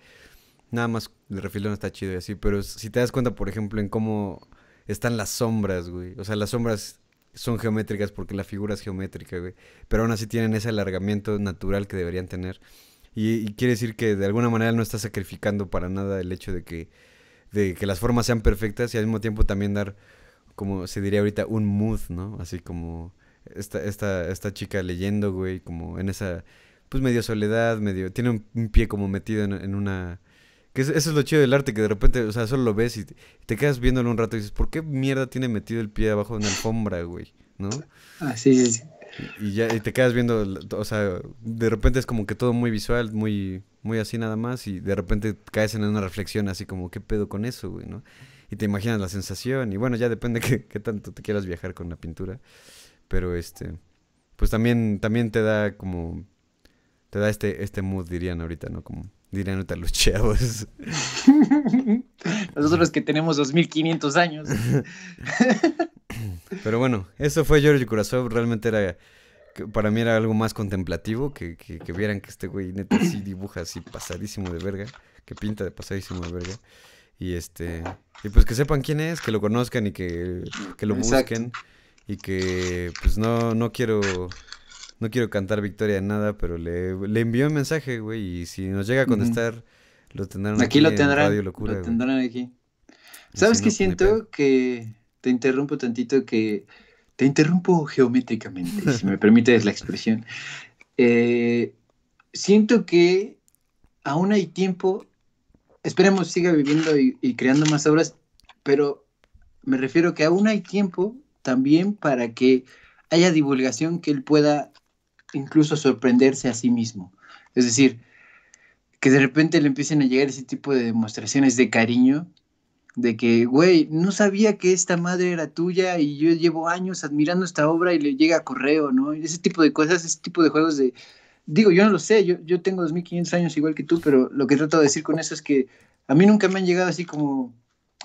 nada más el refilón está chido y así, pero si te das cuenta, por ejemplo, en cómo están las sombras, güey. O sea, las sombras son geométricas porque la figura es geométrica, güey. Pero aún así tienen ese alargamiento natural que deberían tener. Y, quiere decir que de alguna manera no está sacrificando para nada el hecho de que, de que las formas sean perfectas y al mismo tiempo también dar, como se diría ahorita, un mood, ¿no? Así como esta, esta, chica leyendo, güey, como en esa, pues medio soledad, medio, tiene un, pie como metido en una que eso es lo chido del arte, que de repente, o sea, solo lo ves y te, quedas viéndolo un rato y dices, ¿por qué mierda tiene metido el pie abajo de una alfombra, güey? ¿No? Así ah, sí. Y ya y te quedas viendo, o sea, de repente es como que todo muy visual, muy, muy así nada más, y de repente caes en una reflexión así como, ¿qué pedo con eso, güey? ¿no? Y te imaginas la sensación, y bueno, ya depende qué, tanto te quieras viajar con la pintura, pero este, pues también, también te da como, te da este, este mood, dirían ahorita, ¿no? Como Dirán ahorita los chavos. Nosotros que tenemos 2500 años. Pero bueno, eso fue George Kurazov. Realmente era. Para mí era algo más contemplativo. Que, que, que vieran que este güey neta sí dibuja así pasadísimo de verga. Que pinta de pasadísimo de verga. Y este. Y pues que sepan quién es, que lo conozcan y que, lo busquen. Y que pues no, no quiero no quiero cantar victoria de nada, pero le, le envió un mensaje, güey, y si nos llega a contestar, lo tendrán aquí. lo tendrán. Radio Locura, lo tendrán aquí. ¿Sabes qué siento? Que te interrumpo tantito, que te interrumpo geométricamente, si me permites la expresión. Eh, siento que aún hay tiempo, esperemos siga viviendo y, y, creando más obras, pero me refiero que aún hay tiempo también para que haya divulgación que él pueda incluso sorprenderse a sí mismo. Es decir, que de repente le empiecen a llegar ese tipo de demostraciones de cariño, de que, güey, no sabía que esta madre era tuya y yo llevo años admirando esta obra y le llega correo, ¿no? Ese tipo de cosas, ese tipo de juegos de... Digo, yo no lo sé, yo, yo tengo 2500 años igual que tú, pero lo que trato de decir con eso es que a mí nunca me han llegado así como,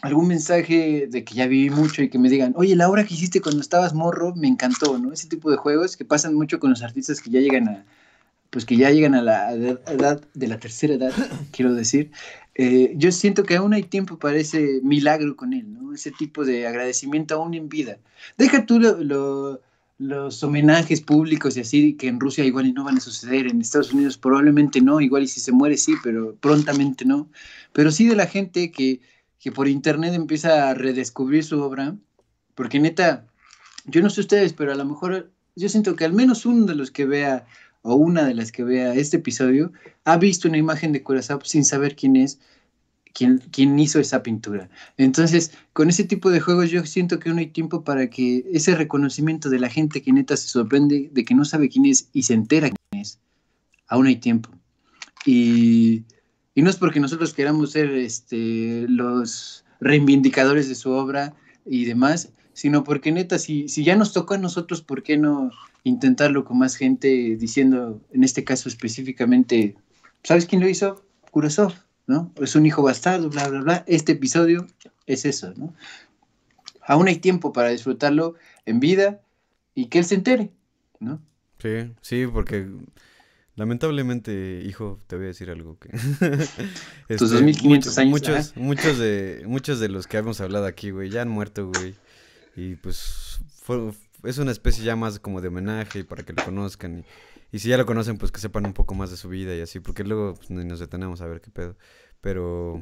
algún mensaje de que ya viví mucho y que me digan, oye, la obra que hiciste cuando estabas morro me encantó, ¿no? Ese tipo de juegos que pasan mucho con los artistas que ya llegan a, pues que ya llegan a la edad, de la tercera edad, quiero decir. Eh, yo siento que aún hay tiempo para ese milagro con él, ¿no? Ese tipo de agradecimiento aún en vida. Deja tú los homenajes públicos y así, que en Rusia igual no van a suceder, en Estados Unidos probablemente no, igual y si se muere sí, pero prontamente no. Pero sí de la gente que que por internet empieza a redescubrir su obra, porque neta, yo no sé ustedes, pero a lo mejor yo siento que al menos uno de los que vea o una de las que vea este episodio ha visto una imagen de Curazao sin saber quién es, quién, quién hizo esa pintura. Entonces, con ese tipo de juegos yo siento que no hay tiempo para que ese reconocimiento de la gente que neta se sorprende de que no sabe quién es y se entera quién es, aún hay tiempo. Y y no es porque nosotros queramos ser este, los reivindicadores de su obra y demás, sino porque neta, si, si ya nos tocó a nosotros, ¿por qué no intentarlo con más gente diciendo, en este caso específicamente, ¿sabes quién lo hizo? Kurosov, ¿no? Es un hijo bastardo, bla, bla, bla. Este episodio es eso, ¿no? Aún hay tiempo para disfrutarlo en vida y que él se entere, ¿no? Sí, sí, porque Lamentablemente, hijo, te voy a decir algo que... Tus 2500 este, años. Muchos, ¿ah? muchos, de, muchos de los que hemos hablado aquí, güey, ya han muerto, güey. Y pues es una especie ya más como de homenaje para que lo conozcan. Y, si ya lo conocen, pues que sepan un poco más de su vida y así, porque luego pues, nos detenemos a ver qué pedo. Pero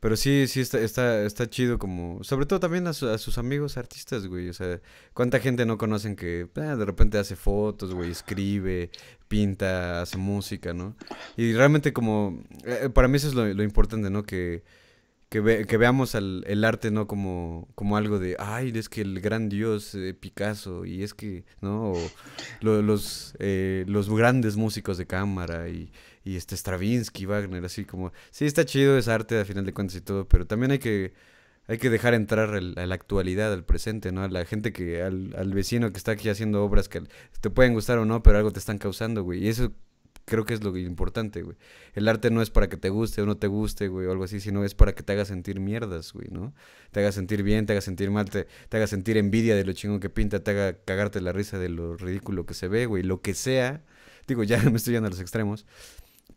pero sí, sí, está, está, está chido como... Sobre todo también a, sus amigos artistas, güey. O sea, ¿cuánta gente no conocen que ah, de repente hace fotos, güey, escribe, pinta, hace música, ¿no? Y realmente como... Eh, eh, para mí eso es lo, importante, ¿no? Que, que, que veamos al, el arte, ¿no? Como, como algo de, ay, es que el gran dios eh, Picasso y es que, ¿no? O los, los grandes músicos de cámara y y este Stravinsky, Wagner, así como, sí, está chido, es arte a final de cuentas y todo, pero también hay que, hay que dejar entrar a la actualidad, al presente, ¿no? A la gente que, al, al, vecino que está aquí haciendo obras que te pueden gustar o no, pero algo te están causando, güey, y eso creo que es lo importante, güey. El arte no es para que te guste o no te guste, güey, o algo así, sino es para que te haga sentir mierdas, güey, ¿no? Te haga sentir bien, te haga sentir mal, te, te haga sentir envidia de lo chingón que pinta, te haga cagarte la risa de lo ridículo que se ve, güey, lo que sea. Digo, ya me estoy yendo a los extremos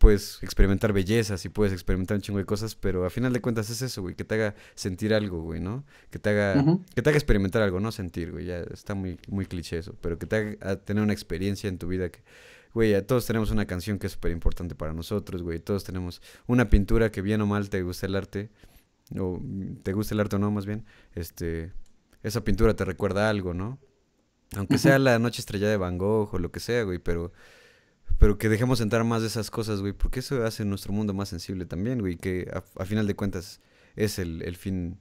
puedes experimentar bellezas y puedes experimentar un chingo de cosas, pero a final de cuentas es eso, güey, que te haga sentir algo, güey, ¿no? Que te haga, que te haga experimentar algo, no sentir, güey, ya está muy, muy cliché eso, pero que te haga ah, tener una experiencia en tu vida que, güey, todos tenemos una canción que es súper importante para nosotros, güey, todos tenemos una pintura que bien o mal te gusta el arte, o te gusta el arte o no, más bien, este, esa pintura te recuerda algo, ¿no? Aunque sea la noche estrellada de Van Gogh o lo que sea, güey, pero pero que dejemos entrar más de esas cosas, güey, porque eso hace nuestro mundo más sensible también, güey, que a, final de cuentas es el, fin.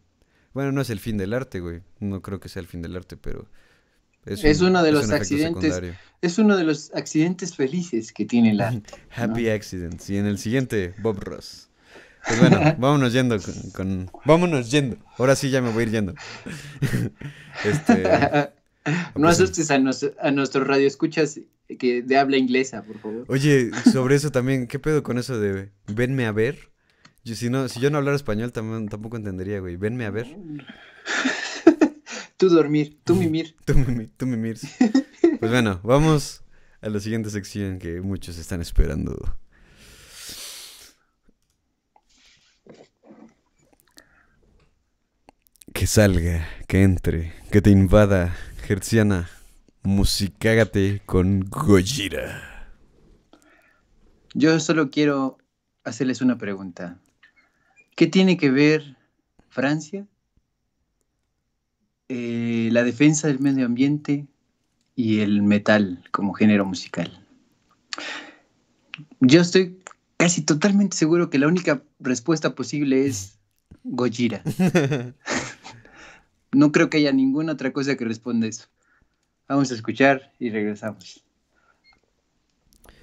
Bueno, no es el fin del arte, güey. No creo que sea el fin del arte, pero. Es, uno de los accidentes. Es uno de los accidentes felices que tiene el arte. Happy accidents. Y en el siguiente, Bob Ross. Pues bueno, vámonos yendo con, Vámonos yendo. Ahora sí ya me voy a ir yendo. Este, no asustes a, nuestro a nuestros radioescuchas que de habla inglesa, por favor. Oye, sobre eso también, ¿qué pedo con eso de venme a ver? Yo, si, no, si yo no hablara español tampoco entendería, güey. Venme a ver. tú dormir, tú mimir. tú, mimir, tú mimir. Pues bueno, vamos a la siguiente sección que muchos están esperando. Que salga, que entre, que te invada, Gerciana. Musicágate con Gojira. Yo solo quiero hacerles una pregunta. ¿Qué tiene que ver Francia, eh, la defensa del medio ambiente y el metal como género musical? Yo estoy casi totalmente seguro que la única respuesta posible es Gojira. no creo que haya ninguna otra cosa que responda eso. Vamos a escuchar y regresamos.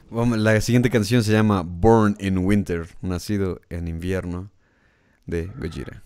La siguiente canción se llama Born in Winter, nacido en invierno, de Gojira.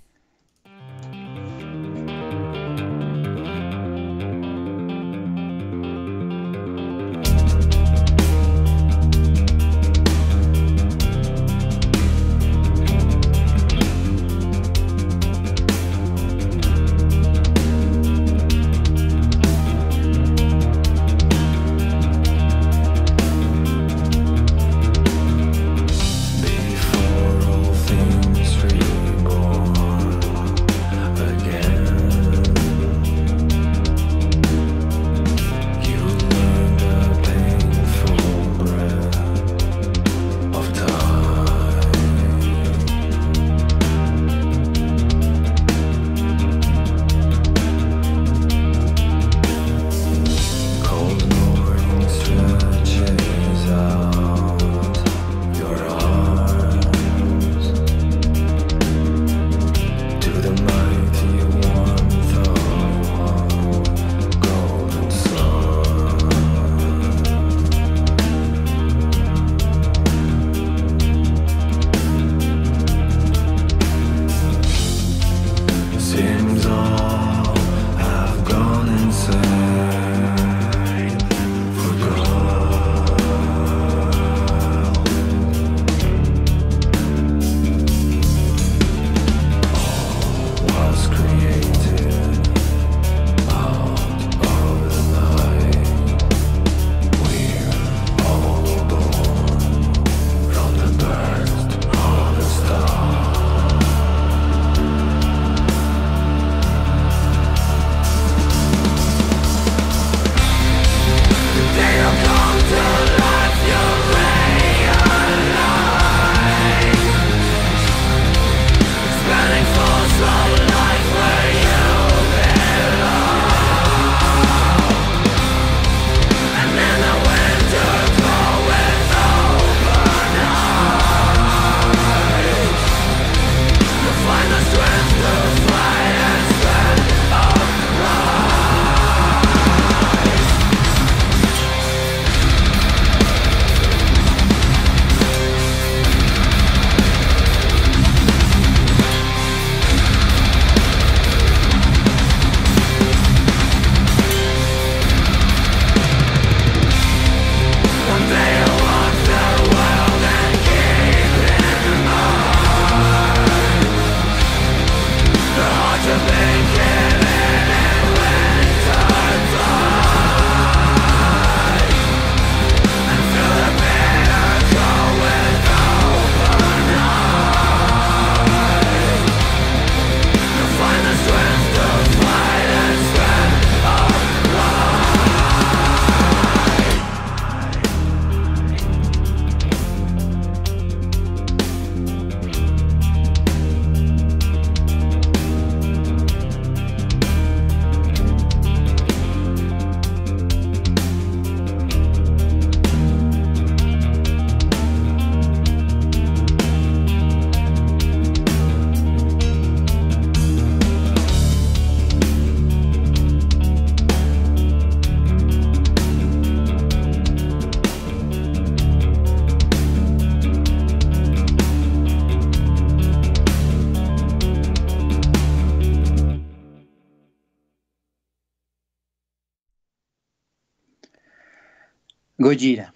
Gojira.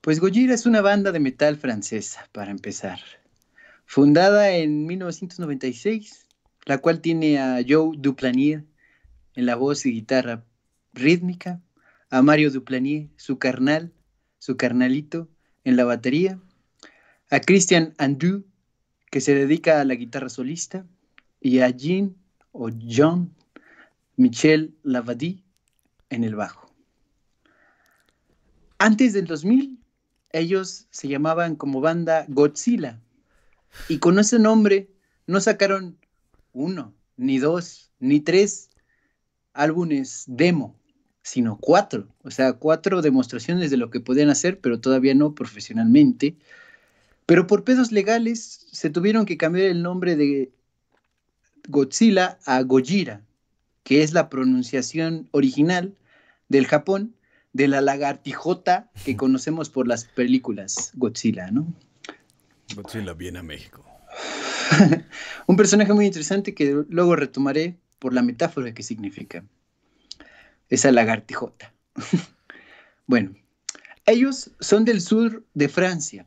Pues Gojira es una banda de metal francesa, para empezar. Fundada en 1996, la cual tiene a Joe Duplanier en la voz y guitarra rítmica, a Mario Duplanier, su carnal, su carnalito, en la batería, a Christian Andu que se dedica a la guitarra solista, y a Jean o John Michel Lavadie en el bajo antes del 2000, ellos se llamaban como banda Godzilla. Y con ese nombre no sacaron uno, ni dos, ni tres álbumes demo, sino cuatro. O sea, cuatro demostraciones de lo que podían hacer, pero todavía no profesionalmente. Pero por pedos legales se tuvieron que cambiar el nombre de Godzilla a Gojira, que es la pronunciación original del Japón de la lagartijota que conocemos por las películas Godzilla, ¿no? Godzilla viene a México. un personaje muy interesante que luego retomaré por la metáfora que significa. Esa lagartijota. bueno, ellos son del sur de Francia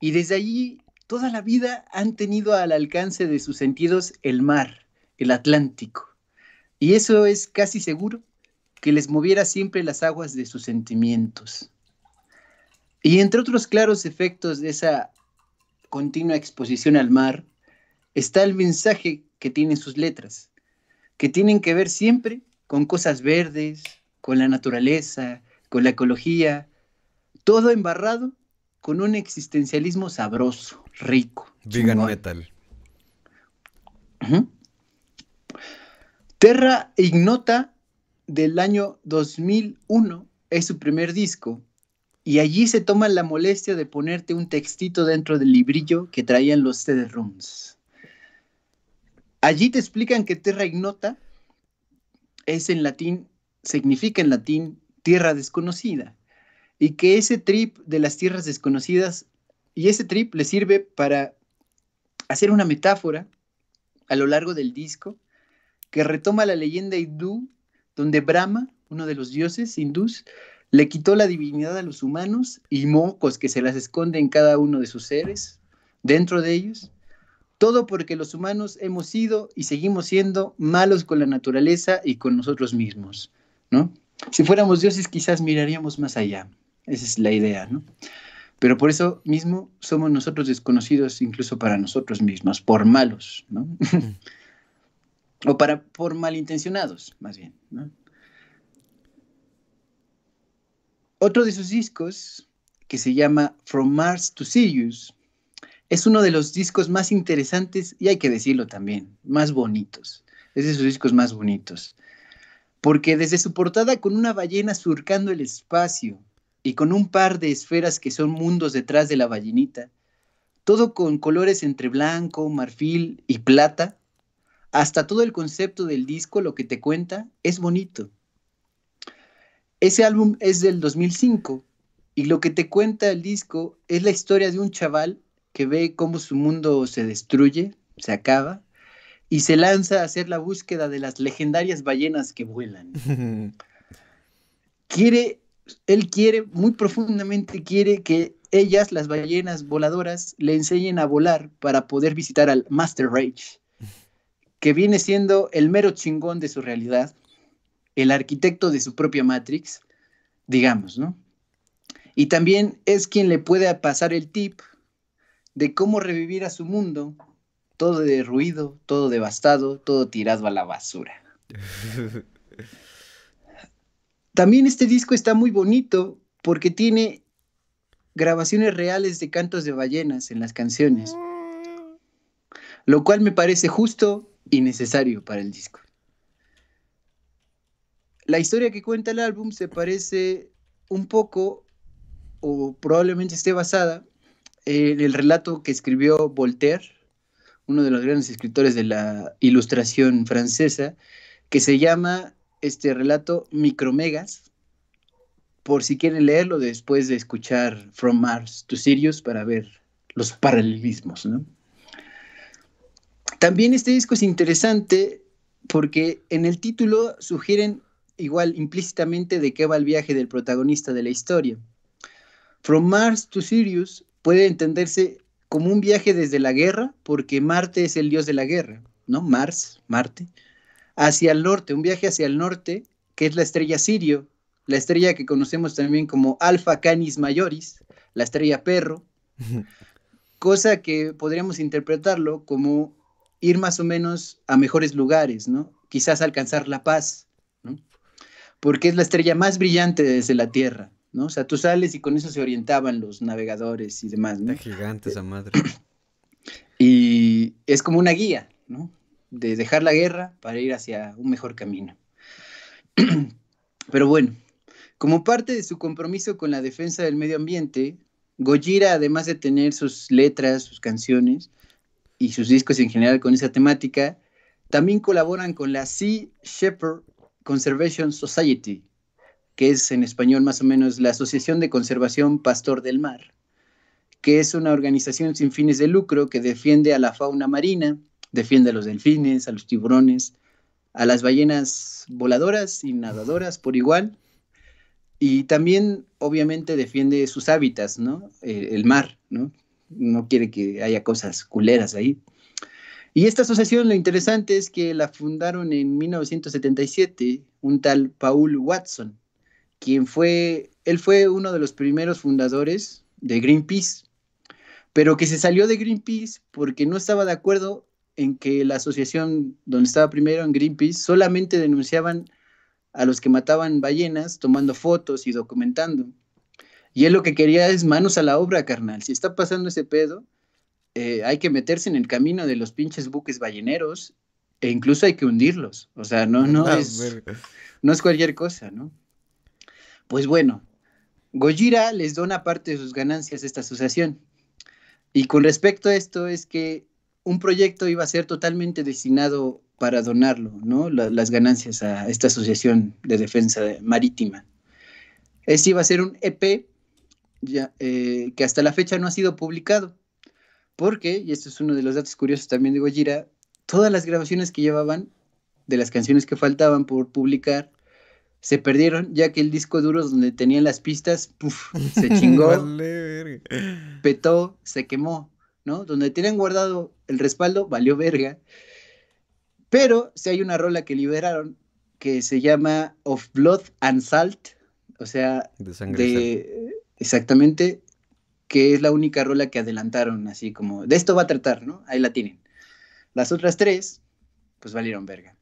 y desde allí toda la vida han tenido al alcance de sus sentidos el mar, el Atlántico. Y eso es casi seguro que les moviera siempre las aguas de sus sentimientos. Y entre otros claros efectos de esa continua exposición al mar, está el mensaje que tienen sus letras, que tienen que ver siempre con cosas verdes, con la naturaleza, con la ecología, todo embarrado con un existencialismo sabroso, rico. Vegan metal. Terra ignota del año 2001 es su primer disco. Y allí se toma la molestia de ponerte un textito dentro del librillo que traían los CD Rooms. Allí te explican que Terra Ignota es en latín, significa en latín tierra desconocida. Y que ese trip de las tierras desconocidas y ese trip le sirve para hacer una metáfora a lo largo del disco que retoma la leyenda hindú donde Brahma, uno de los dioses hindús, le quitó la divinidad a los humanos y mocos que se las esconde en cada uno de sus seres, dentro de ellos. Todo porque los humanos hemos sido y seguimos siendo malos con la naturaleza y con nosotros mismos, ¿no? Si fuéramos dioses quizás miraríamos más allá. Esa es la idea, ¿no? Pero por eso mismo somos nosotros desconocidos incluso para nosotros mismos, por malos, ¿no? Mm. o para, por malintencionados, más bien. Otro de sus discos, que se llama From Mars to Sirius, es uno de los discos más interesantes y hay que decirlo también, más bonitos. Es de sus discos más bonitos. Porque desde su portada con una ballena surcando el espacio y con un par de esferas que son mundos detrás de la ballenita, todo con colores entre blanco, marfil y plata, hasta todo el concepto del disco, lo que te cuenta, es bonito. Ese álbum es del 2005 y lo que te cuenta el disco es la historia de un chaval que ve cómo su mundo se destruye, se acaba, y se lanza a hacer la búsqueda de las legendarias ballenas que vuelan. quiere, él quiere, muy profundamente quiere que ellas, las ballenas voladoras, le enseñen a volar para poder visitar al Master Rage, que viene siendo el mero chingón de su realidad, el arquitecto de su propia Matrix, digamos, ¿no? Y también es quien le puede pasar el tip de cómo revivir a su mundo, todo derruido, todo devastado, todo tirado a la basura. También este disco está muy bonito porque tiene grabaciones reales de cantos de ballenas en las canciones, mm. lo cual me parece justo y necesario para el disco. La historia que cuenta el álbum se parece un poco, o probablemente esté basada, en el relato que escribió Voltaire, uno de los grandes escritores de la ilustración francesa, que se llama este relato Micromegas, por si quieren leerlo después de escuchar From Mars to Sirius para ver los paralelismos, ¿no? También este disco es interesante porque en el título sugieren igual implícitamente de qué va el viaje del protagonista de la historia. From Mars to Sirius puede entenderse como un viaje desde la guerra, porque Marte es el dios de la guerra, ¿no? Mars, Marte, hacia el norte, un viaje hacia el norte, que es la estrella Sirio, la estrella que conocemos también como Alpha Canis Majoris, la estrella perro, cosa que podríamos interpretarlo como ir más o menos a mejores lugares, ¿no? Quizás alcanzar la paz, ¿no? Porque es la estrella más brillante desde la Tierra, ¿no? O sea, tú sales y con eso se orientaban los navegadores y demás, ¿no? gigante esa madre. Y es como una guía, ¿no? De dejar la guerra para ir hacia un mejor camino. Pero bueno, como parte de su compromiso con la defensa del medio ambiente, Gojira, además de tener sus letras, sus canciones, y sus discos en general con esa temática, también colaboran con la Sea Shepherd Conservation Society, que es en español más o menos la Asociación de Conservación Pastor del Mar, que es una organización sin fines de lucro que defiende a la fauna marina, defiende a los delfines, a los tiburones, a las ballenas voladoras y nadadoras por igual, y también obviamente defiende sus hábitats, ¿no? Eh, el, mar, ¿no? no quiere que haya cosas culeras ahí. Y esta asociación lo interesante es que la fundaron en 1977 un tal Paul Watson, quien fue, él fue uno de los primeros fundadores de Greenpeace, pero que se salió de Greenpeace porque no estaba de acuerdo en que la asociación donde estaba primero en Greenpeace solamente denunciaban a los que mataban ballenas tomando fotos y documentando. Y él lo que quería es manos a la obra, carnal. Si está pasando ese pedo, eh, hay que meterse en el camino de los pinches buques balleneros e incluso hay que hundirlos. O sea, no, no, ah, es, cualquier cosa, ¿no? Pues bueno, Gojira les dona parte de sus ganancias a esta asociación. Y con respecto a esto es que un proyecto iba a ser totalmente destinado para donarlo, ¿no? las ganancias a esta asociación de defensa marítima. Este iba a ser un EP ya, eh, que hasta la fecha no ha sido publicado. Porque, y esto es uno de los datos curiosos también de Gojira, todas las grabaciones que llevaban de las canciones que faltaban por publicar se perdieron, ya que el disco duro donde tenían las pistas, se chingó, petó, se quemó, ¿no? Donde tenían guardado el respaldo, valió verga. Pero si hay una rola que liberaron que se llama Of Blood and Salt, o sea, de, sangre exactamente, que es la única rola que adelantaron, así como, de esto va a tratar, ¿no? Ahí la tienen. Las otras tres, pues valieron verga.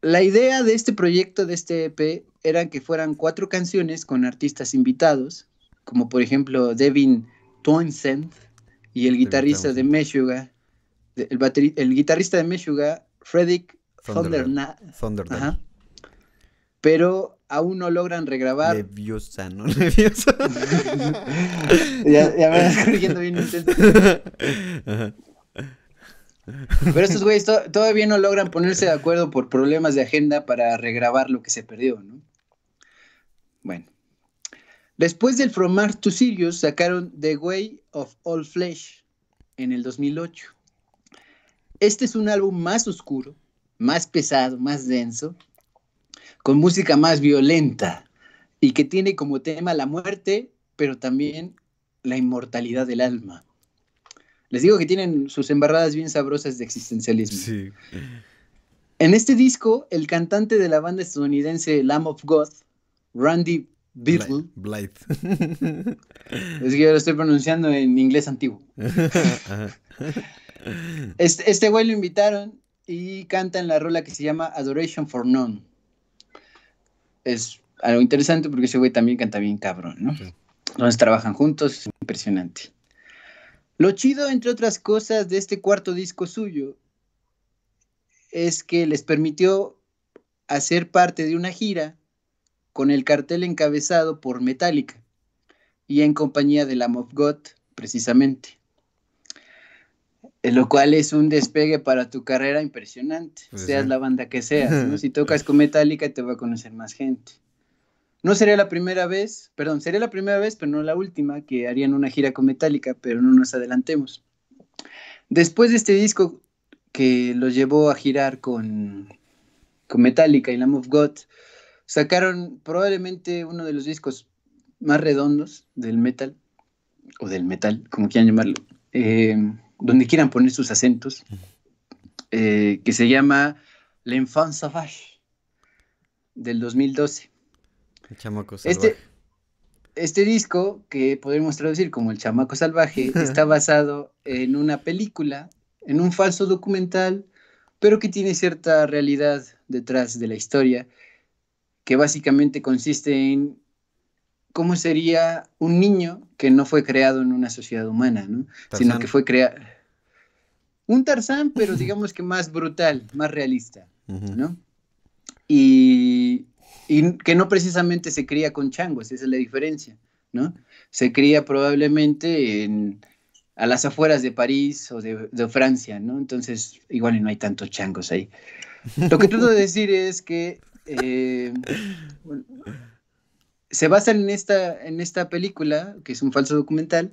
la idea de este proyecto, de este EP, era que fueran cuatro canciones con artistas invitados, como por ejemplo Devin Townsend y el guitarrista de Meshuggah, el, guitarrista de Meshuga, Fredrik Ajá. Pero aún no logran regrabar. Leviosa, ¿no? ya, me corrigiendo bien Pero estos güeyes todavía no logran ponerse de acuerdo por problemas de agenda para regrabar lo que se perdió, ¿no? Bueno. Después del From Mars to Sirius sacaron The Way of All Flesh en el 2008. Este es un álbum más oscuro, más pesado, más denso con música más violenta y que tiene como tema la muerte, pero también la inmortalidad del alma. Les digo que tienen sus embarradas bien sabrosas de existencialismo. En este disco, el cantante de la banda estadounidense Lamb of God, Randy Beatle. Blythe. Es que yo lo estoy pronunciando en inglés antiguo. Este, este güey lo invitaron y canta en la rola que se llama Adoration for None es algo interesante porque ese güey también canta bien cabrón, ¿no? Entonces trabajan juntos, es impresionante. Lo chido, entre otras cosas, de este cuarto disco suyo es que les permitió hacer parte de una gira con el cartel encabezado por Metallica y en compañía de la of God, precisamente. Eh, lo cual es un despegue para tu carrera impresionante, seas la banda que seas. Si tocas con Metallica te va a conocer más gente. No sería la primera vez, perdón, sería la primera vez, pero no la última, que harían una gira con Metallica, pero no nos adelantemos. Después de este disco que los llevó a girar con, con Metallica y la Move God, sacaron probablemente uno de los discos más redondos del metal, o del metal, como quieran llamarlo. Eh, donde quieran poner sus acentos, eh, que se llama L'Enfant Sauvage, del 2012. El chamaco este salvaje. Este, este disco, que podemos traducir como El chamaco salvaje, está basado en una película, en un falso documental, pero que tiene cierta realidad detrás de la historia, que básicamente consiste en cómo sería un niño que no fue creado en una sociedad humana, ¿no? Sino que fue creado... Un Tarzán, pero digamos que más brutal, más realista, ¿no? Y, que no precisamente se cría con changos, esa es la diferencia, ¿no? Se cría probablemente a las afueras de París o de, Francia, ¿no? Entonces, igual no hay tantos changos ahí. Lo que trato de decir es que... Eh, se basan en esta, en esta película, que es un falso documental,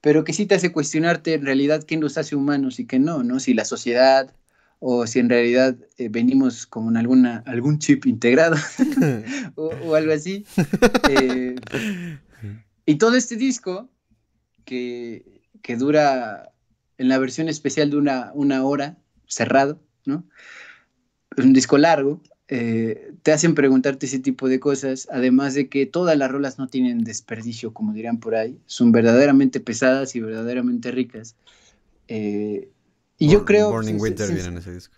pero que sí te hace cuestionarte en realidad quién los hace humanos y qué no, ¿no? Si la sociedad o si en realidad eh, venimos con alguna, algún chip integrado o, algo así. Eh, y todo este disco, que, que, dura en la versión especial de una, una hora, cerrado, ¿no? Es un disco largo, eh, te hacen preguntarte ese tipo de cosas, además de que todas las rolas no tienen desperdicio, como dirían por ahí, son verdaderamente pesadas y verdaderamente ricas. Eh, y yo creo... Winter viene ese disco.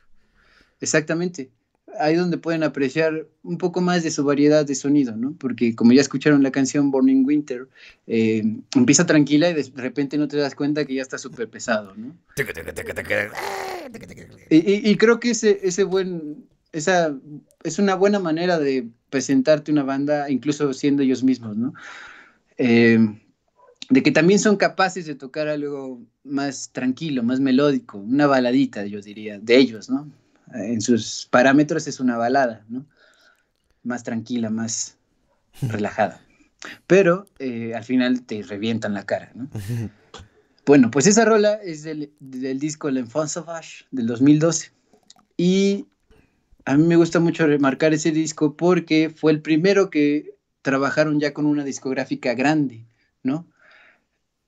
Exactamente. Ahí donde pueden apreciar un poco más de su variedad de sonido, ¿no? Porque como ya escucharon la canción Burning Winter, eh, empieza tranquila y de repente no te das cuenta que ya está súper pesado, ¿no? y, creo que ese, ese buen esa es una buena manera de presentarte una banda, incluso siendo ellos mismos, ¿no? Eh, de que también son capaces de tocar algo más tranquilo, más melódico, una baladita, yo diría, de ellos, ¿no? En sus parámetros es una balada, ¿no? Más tranquila, más relajada. Pero eh, al final te revientan la cara, ¿no? Bueno, pues esa rola es del, del disco El enfonso Vash del 2012. Y a mí me gusta mucho remarcar ese disco porque fue el primero que trabajaron ya con una discográfica grande, ¿no?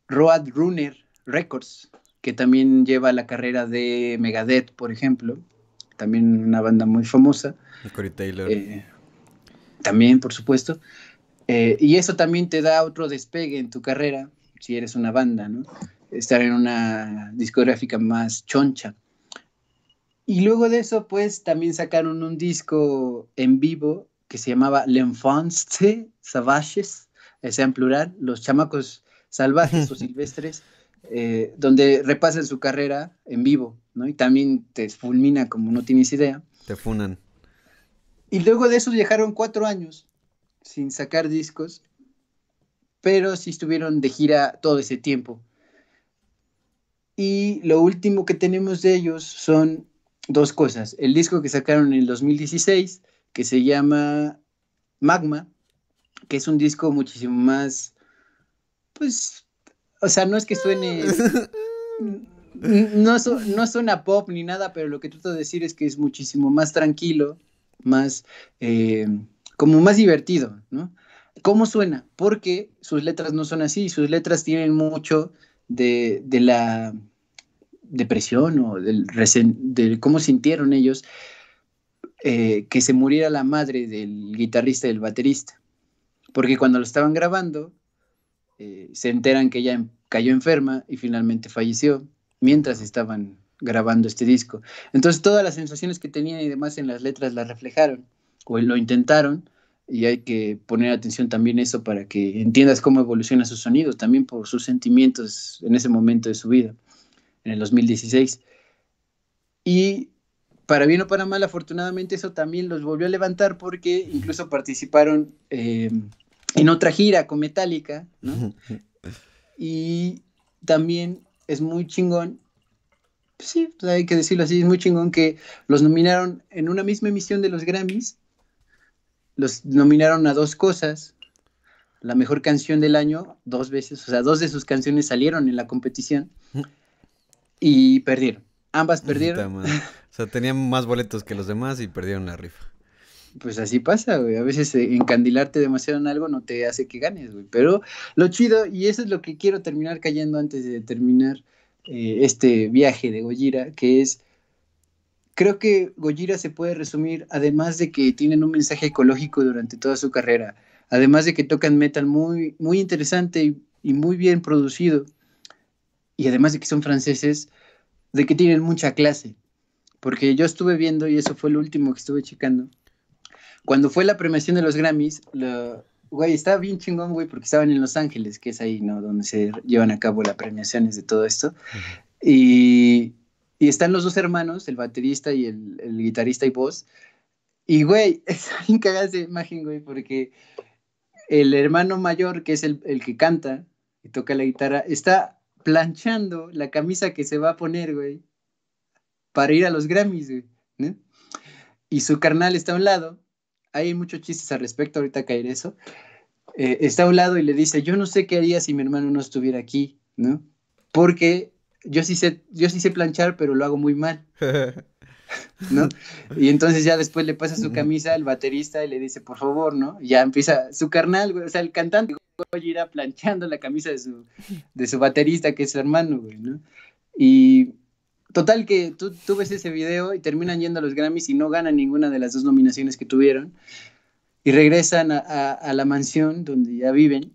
Road Runner Records, que también lleva la carrera de Megadeth, por ejemplo, también una banda muy famosa. Corey Taylor. Eh, también, por supuesto. Eh, y eso también te da otro despegue en tu carrera, si eres una banda, ¿no? Estar en una discográfica más choncha. Y luego de eso, pues también sacaron un disco en vivo que se llamaba L'Enfance Savages, sea en plural, Los Chamacos Salvajes o Silvestres, eh, donde repasan su carrera en vivo, ¿no? Y también te fulmina como no tienes idea. Te funan. Y luego de eso viajaron cuatro años sin sacar discos, pero sí estuvieron de gira todo ese tiempo. Y lo último que tenemos de ellos son dos cosas. El disco que sacaron en el 2016, que se llama Magma, que es un disco muchísimo más, pues, o sea, no es que suene, no, no suena pop ni nada, pero lo que trato de decir es que es muchísimo más tranquilo, más, eh, como más divertido, ¿no? ¿Cómo suena? Porque sus letras no son así, sus letras tienen mucho de, de la depresión o del de cómo sintieron ellos eh, que se muriera la madre del guitarrista y del baterista. Porque cuando lo estaban grabando, eh, se enteran que ella em, cayó enferma y finalmente falleció mientras estaban grabando este disco. Entonces todas las sensaciones que tenía y demás en las letras las reflejaron o lo intentaron y hay que poner atención también eso para que entiendas cómo evoluciona sus sonidos, también por sus sentimientos en ese momento de su vida en el 2016. Y para bien o para mal, afortunadamente eso también los volvió a levantar porque incluso participaron eh, en otra gira con Metallica, ¿no? y también es muy chingón, pues sí, pues hay que decirlo así, es muy chingón que los nominaron en una misma emisión de los Grammys, los nominaron a dos cosas, la mejor canción del año dos veces, o sea, dos de sus canciones salieron en la competición. Y perdieron. Ambas perdieron. O sea, tenían más boletos que los demás y perdieron la rifa. Pues así pasa, güey. A veces eh, encandilarte demasiado en algo no te hace que ganes, güey. Pero lo chido, y eso es lo que quiero terminar cayendo antes de terminar eh, este viaje de Gojira, que es, creo que Gojira se puede resumir, además de que tienen un mensaje ecológico durante toda su carrera, además de que tocan metal muy, muy interesante y muy bien producido, y además de que son franceses, de que tienen mucha clase. Porque yo estuve viendo, y eso fue lo último que estuve checando, cuando fue la premiación de los Grammys, güey, estaba bien chingón, güey, porque estaban en Los Ángeles, que es ahí, ¿no? Donde se llevan a cabo las premiaciones de todo esto. Y, están los dos hermanos, el baterista y el, guitarrista y voz. Y, güey, es bien cagada esa imagen, güey, porque el hermano mayor, que es el que canta y toca la guitarra, está planchando la camisa que se va a poner, güey, para ir a los Grammys, güey. ¿no? Y su carnal está a un lado. Hay muchos chistes al respecto, ahorita caeré eso. Eh, está a un lado y le dice, yo no sé qué haría si mi hermano no estuviera aquí, ¿no? Porque yo sí sé, yo sí sé planchar, pero lo hago muy mal. ¿no? Y entonces ya después le pasa su camisa al baterista y le dice, por favor, ¿no? ya empieza su carnal, güey, o sea, el cantante, güey, irá planchando la camisa de su, de su baterista, que es su hermano, güey, ¿no? Y total que tú, tú ves ese video y terminan yendo a los Grammys y no ganan ninguna de las dos nominaciones que tuvieron. Y regresan a la mansión donde ya viven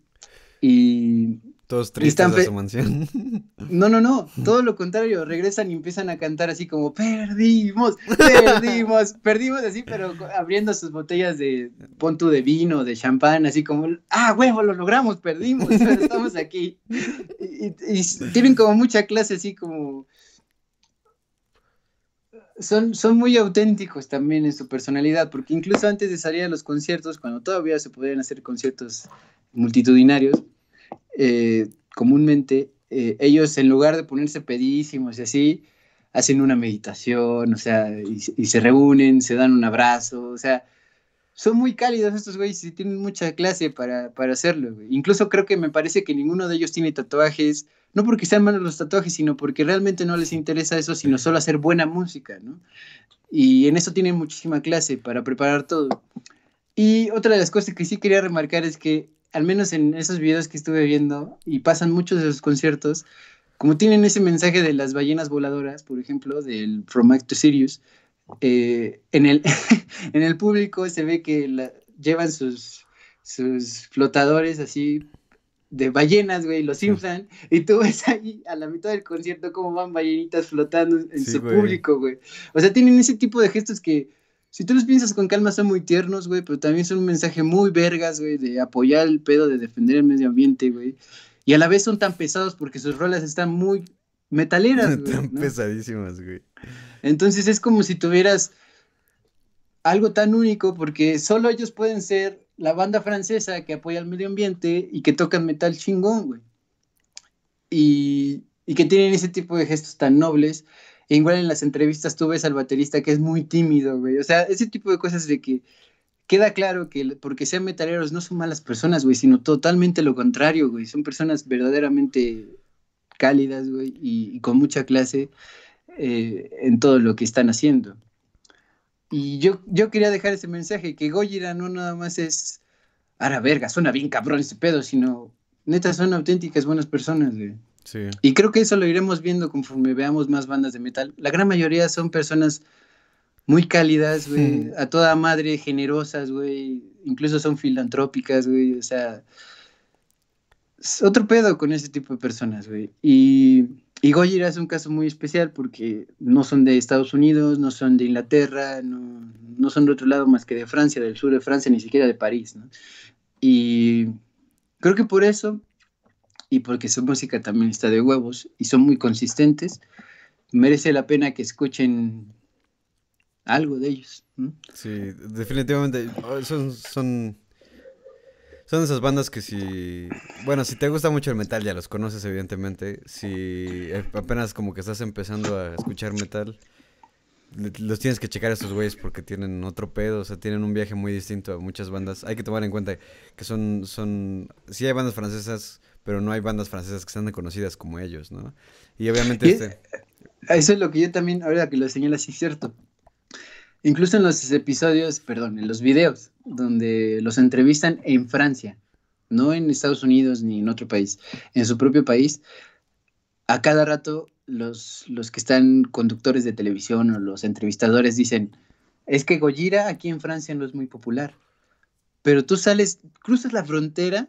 y todos tristes de su mansión. No, no, no, todo lo contrario, regresan y empiezan a cantar así como perdimos, perdimos, perdimos así, pero abriendo sus botellas de pontu de vino, de champán, así como, ah, huevo, lo logramos, perdimos, estamos aquí. Y, tienen como mucha clase así como... Son, son muy auténticos también en su personalidad, porque incluso antes de salir a los conciertos, cuando todavía se podían hacer conciertos multitudinarios, eh, comúnmente eh, ellos en lugar de ponerse pedísimos y así, hacen una meditación, o sea, y, se reúnen, se dan un abrazo, o sea, son muy cálidos estos güeyes y tienen mucha clase para, hacerlo. Incluso creo que me parece que ninguno de ellos tiene tatuajes, no porque sean malos los tatuajes, sino porque realmente no les interesa eso, sino solo hacer buena música, ¿no? Y en eso tienen muchísima clase para preparar todo. Y otra de las cosas que sí quería remarcar es que al menos en esos videos que estuve viendo, y pasan muchos de los conciertos, como tienen ese mensaje de las ballenas voladoras, por ejemplo, del From Act to Sirius, eh, en, el, en el público se ve que llevan sus, sus flotadores así de ballenas, güey, los inflan, y tú ves ahí a la mitad del concierto cómo van ballenitas flotando en su público, güey. O sea, tienen ese tipo de gestos que si tú los piensas con calma, son muy tiernos, güey, pero también son un mensaje muy vergas, güey, de apoyar el pedo, de defender el medio ambiente, güey. Y a la vez son tan pesados porque sus rolas están muy metaleras, güey. Están pesadísimas, güey. Entonces es como si tuvieras algo tan único porque solo ellos pueden ser la banda francesa que apoya el medio ambiente y que tocan metal chingón, güey. Y, y que tienen ese tipo de gestos tan nobles Igual en las entrevistas tú ves al baterista que es muy tímido, güey. O sea, ese tipo de cosas de que queda claro que porque sean metaleros no son malas personas, güey, sino totalmente lo contrario, güey. Son personas verdaderamente cálidas, güey, y, con mucha clase eh, en todo lo que están haciendo. Y yo, yo quería dejar ese mensaje, que Gojira no nada más es, ara verga, suena bien cabrón este pedo, sino, neta, son auténticas buenas personas, güey. Y creo que eso lo iremos viendo conforme veamos más bandas de metal. La gran mayoría son personas muy cálidas, güey, a toda madre, generosas, güey, incluso son filantrópicas, güey, o sea, es otro pedo con ese tipo de personas, güey. Y, y Gojira es un caso muy especial porque no son de Estados Unidos, no son de Inglaterra, no, no son de otro lado más que de Francia, del sur de Francia, ni siquiera de París, ¿no? Y creo que por eso y porque su música también está de huevos y son muy consistentes, merece la pena que escuchen algo de ellos. Sí, definitivamente. Oh, son, son, son esas bandas que si... Bueno, si te gusta mucho el metal ya los conoces evidentemente. Si apenas como que estás empezando a escuchar metal, los tienes que checar a estos güeyes porque tienen otro pedo, o sea, tienen un viaje muy distinto a muchas bandas. Hay que tomar en cuenta que son, son, sí hay bandas francesas pero no hay bandas francesas que sean reconocidas conocidas como ellos, ¿no? Y obviamente... Este eso es lo que yo también, ahora que lo señalas, es cierto. Incluso en los episodios, perdón, en los videos, donde los entrevistan en Francia, no en Estados Unidos ni en otro país, en su propio país, a cada rato los, los que están conductores de televisión o los entrevistadores dicen, es que Gojira aquí en Francia no es muy popular, pero tú sales, cruzas la frontera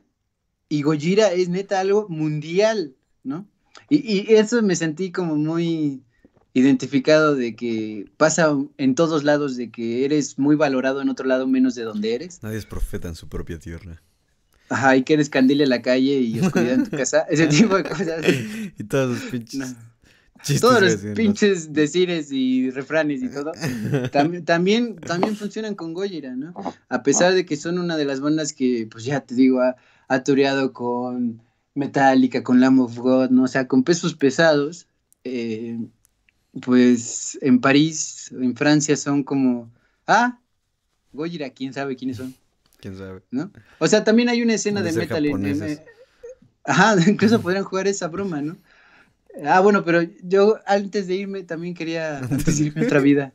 y Gojira es neta algo mundial, ¿no? Y, eso me sentí como muy identificado de que pasa en todos lados, de que eres muy valorado en otro lado menos de donde eres. Nadie es profeta en su propia tierra. Ajá, y que eres candil en la calle y oscuridad en tu casa, ese tipo de cosas. y todos los pinches. Chistes todos los pinches decires y refranes y todo. También, también, funcionan con Gojira, ¿no? A pesar de que son una de las bandas que, pues ya te digo, a, ha con Metallica, con Lamb of God, ¿no? O sea, con pesos pesados, eh, pues en París, en Francia son como, ah, Gojira, quién sabe quiénes son. Quién sabe. ¿No? O sea, también hay una escena de metal en... M ajá, incluso podrían jugar esa broma, ¿no? Ah, bueno, pero yo antes de irme también quería decirme otra vida.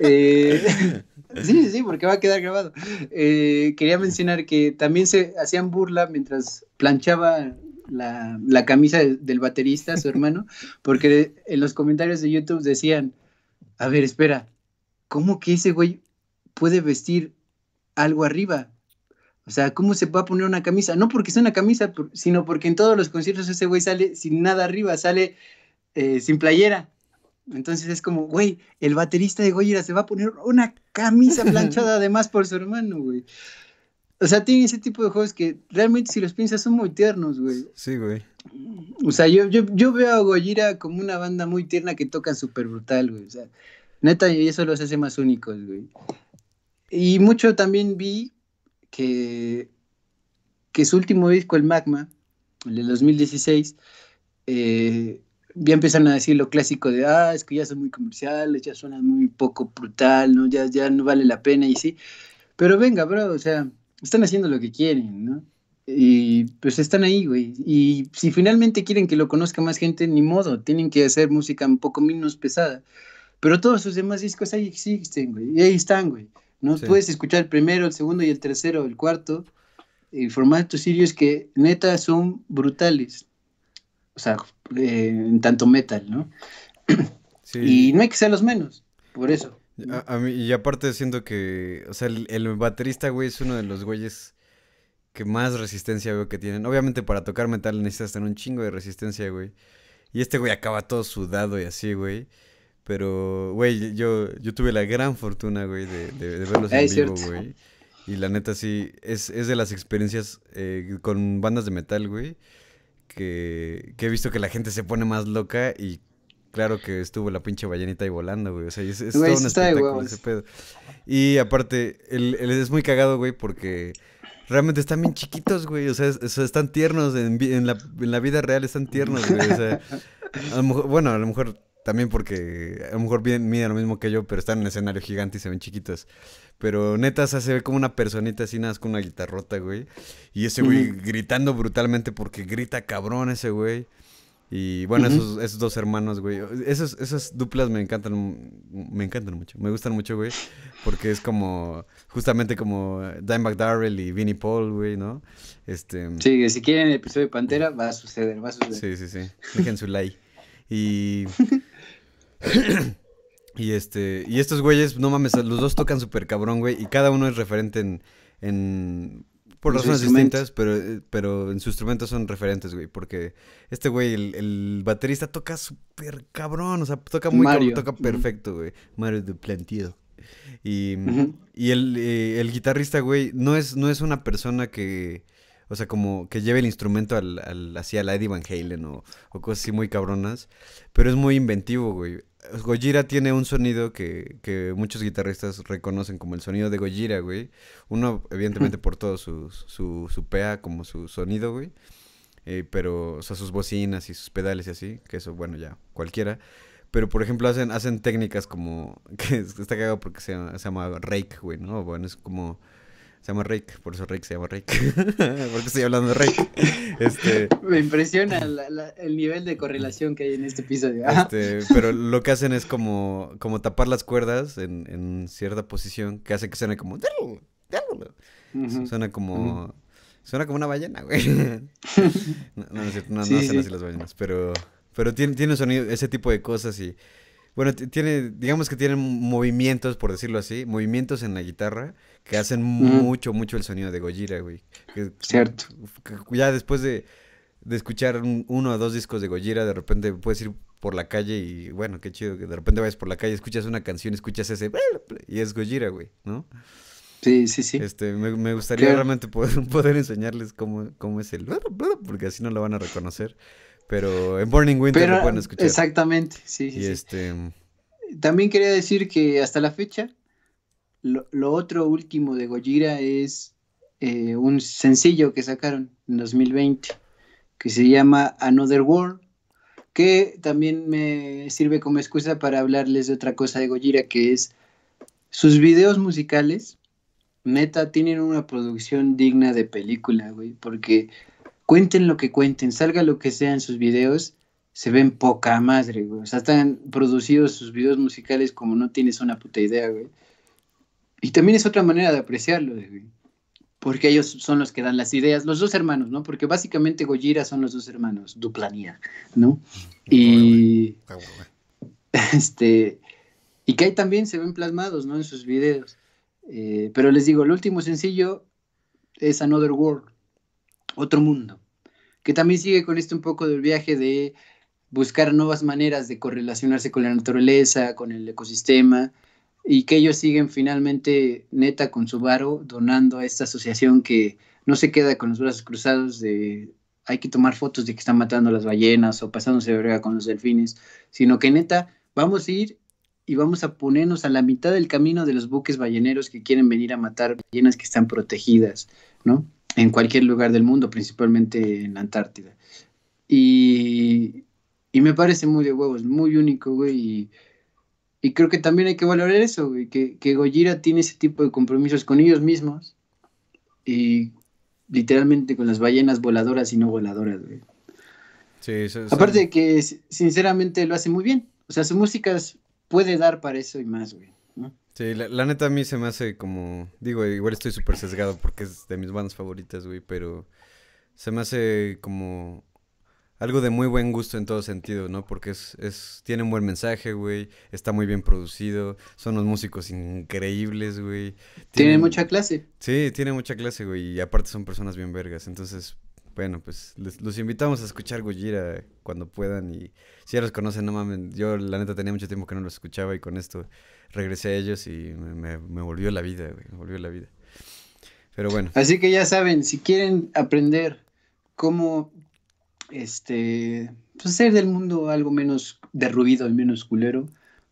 Eh, Sí, sí, porque va a quedar grabado. Eh, quería mencionar que también se hacían burla mientras planchaba la, camisa del baterista, su hermano, porque en los comentarios de YouTube decían, a ver, espera, ¿cómo que ese güey puede vestir algo arriba? O sea, ¿cómo se puede poner una camisa? No porque sea una camisa, sino porque en todos los conciertos ese güey sale sin nada arriba, sale eh, sin playera. Entonces es como, güey, el baterista de Goyera se va a poner una camisa planchada además por su hermano, güey. O sea, tiene ese tipo de juegos que realmente si los piensas son muy tiernos, güey. Sí, güey. O sea, yo, yo, yo veo a Gojira como una banda muy tierna que toca súper brutal, güey. O sea, neta, y eso los hace más únicos, güey. Y mucho también vi que, que su último disco, el Magma, el de 2016, eh, ya empiezan a decir lo clásico de, ah, es que ya son muy comerciales, ya suenan muy poco brutal, ¿no? Ya, ya no vale la pena y sí. Pero venga, bro, o sea, están haciendo lo que quieren, ¿no? Y pues están ahí, güey. Y si finalmente quieren que lo conozca más gente, ni modo, tienen que hacer música un poco menos pesada. Pero todos sus demás discos ahí existen, güey. Y ahí están, güey. ¿no? Puedes escuchar el primero, el segundo y el tercero, el cuarto, el formato sirios que neta son brutales. O sea, eh, en tanto metal, ¿no? Y no hay que ser los menos, por eso. A, mí, y aparte siento que, o sea, el, baterista, güey, es uno de los güeyes que más resistencia veo que tienen. Obviamente para tocar metal necesitas tener un chingo de resistencia, güey. Y este güey acaba todo sudado y así, güey. Pero, güey, yo, yo tuve la gran fortuna, güey, de, verlos ah, en vivo, güey. Y la neta, sí, es, es de las experiencias eh, con bandas de metal, güey, que, he visto que la gente se pone más loca y claro que estuvo la pinche ballenita ahí volando, güey. O sea, es, es todo un espectáculo ese pedo. Y aparte, él, es muy cagado, güey, porque realmente están bien chiquitos, güey. O sea, están tiernos. En, la, vida real están tiernos, güey. O sea, a lo mejor, bueno, a lo mejor también porque a lo mejor miden lo mismo que yo, pero están en un escenario gigante y se ven chiquitos. Pero neta, se ve como una personita así, nada, con una guitarrota, güey. Y ese güey gritando brutalmente porque grita cabrón ese güey. Y bueno, esos, dos hermanos, güey. esas duplas me encantan, me encantan mucho, me gustan mucho, güey. Porque es como, justamente como Dimebag Darrell y Vinnie Paul, güey, ¿no? Este... Sí, si quieren el episodio de Pantera, va a suceder, va a suceder. Sí, sí, sí. Dejen su like. Y... Y este, y estos güeyes, no mames, los dos tocan súper cabrón, güey, y cada uno es referente en, en por razones distintas, pero, eh, pero en su instrumento son referentes, güey, porque este güey, el, el baterista toca súper cabrón, o sea, toca muy toca perfecto, güey, Mario de Plantido. Y, y el, eh, el, guitarrista, güey, no es, no es una persona que, o sea, como que lleve el instrumento al, al, hacia la Eddie Van Halen o, o, cosas así muy cabronas. Pero es muy inventivo, güey. Gojira tiene un sonido que, muchos guitarristas reconocen como el sonido de Gojira, güey. Uno, evidentemente, por todo su, su, su PA, como su sonido, güey. Eh, pero, o sea, sus bocinas y sus pedales y así, que eso, bueno, ya, cualquiera. Pero, por ejemplo, hacen, hacen técnicas como, que está cagado porque se, se llama rake, güey, ¿no? Bueno, es como se llama Rick, por eso Rick se llama Rick. Porque estoy hablando de Rick. Este, Me impresiona el nivel de correlación que hay en este episodio. Este, pero lo que hacen es como, como tapar las cuerdas en, en cierta posición que hace que suene como. Suena como. Suena como una ballena, güey. No, no, no, no, no hacen así las ballenas, pero, pero tiene, tiene sonido, ese tipo de cosas y bueno, tiene, digamos que tienen movimientos, por decirlo así, movimientos en la guitarra que hacen mucho, mucho el sonido de Gojira, güey. Cierto. ya después de, escuchar uno o dos discos de Gojira, de repente puedes ir por la calle y, bueno, qué chido que de repente vayas por la calle, escuchas una canción, escuchas ese y es Gojira, güey, ¿no? Sí, sí, sí. Este, me, gustaría realmente poder, poder enseñarles cómo, cómo es el porque así no lo van a reconocer. Pero en Burning Winter lo pueden escuchar. Exactamente, sí, este, También quería decir que hasta la fecha, lo, otro último de Gojira es eh, un sencillo que sacaron en 2020, que se llama Another World, que también me sirve como excusa para hablarles de otra cosa de Gojira, que es sus videos musicales, neta, tienen una producción digna de película, güey, porque cuenten lo que cuenten, salga lo que sea en sus videos, se ven poca madre, O sea, están producidos sus videos musicales como no tienes una puta idea, güey. Y también es otra manera de apreciarlo, güey. Porque ellos son los que dan las ideas, los dos hermanos, ¿no? Porque básicamente Gojira son los dos hermanos, Duplanía, ¿no? Y. Este. Y que ahí también se ven plasmados, ¿no? En sus videos. Eh, pero les digo, el último sencillo es Another World otro mundo, que también sigue con esto un poco del viaje de buscar nuevas maneras de correlacionarse con la naturaleza, con el ecosistema, y que ellos siguen finalmente neta con su varo donando a esta asociación que no se queda con los brazos cruzados de hay que tomar fotos de que están matando las ballenas o pasándose de verga con los delfines, sino que neta vamos a ir y vamos a ponernos a la mitad del camino de los buques balleneros que quieren venir a matar ballenas que están protegidas, ¿no? en cualquier lugar del mundo, principalmente en la Antártida. Y, y me parece muy de huevos, muy único, güey. Y, y creo que también hay que valorar eso, güey, que, que Gojira tiene ese tipo de compromisos con ellos mismos y literalmente con las ballenas voladoras y no voladoras, güey. Sí, eso. Aparte de que sinceramente lo hace muy bien. O sea, su música puede dar para eso y más, güey. Sí, la, neta a mí se me hace como. Digo, igual estoy súper sesgado porque es de mis bandas favoritas, güey, pero se me hace como algo de muy buen gusto en todo sentido, ¿no? Porque es, es tiene un buen mensaje, güey, está muy bien producido, son unos músicos increíbles, güey. tiene mucha clase. Sí, tiene mucha clase, güey, y aparte son personas bien vergas, entonces bueno, pues los invitamos a escuchar Gojira cuando puedan y si ya los conocen, no mames, yo la neta tenía mucho tiempo que no los escuchaba y con esto regresé a ellos y me, volvió la vida, güey, me volvió la vida. Pero bueno. Así que ya saben, si quieren aprender cómo este pues hacer del mundo algo menos derruido, y menos culero,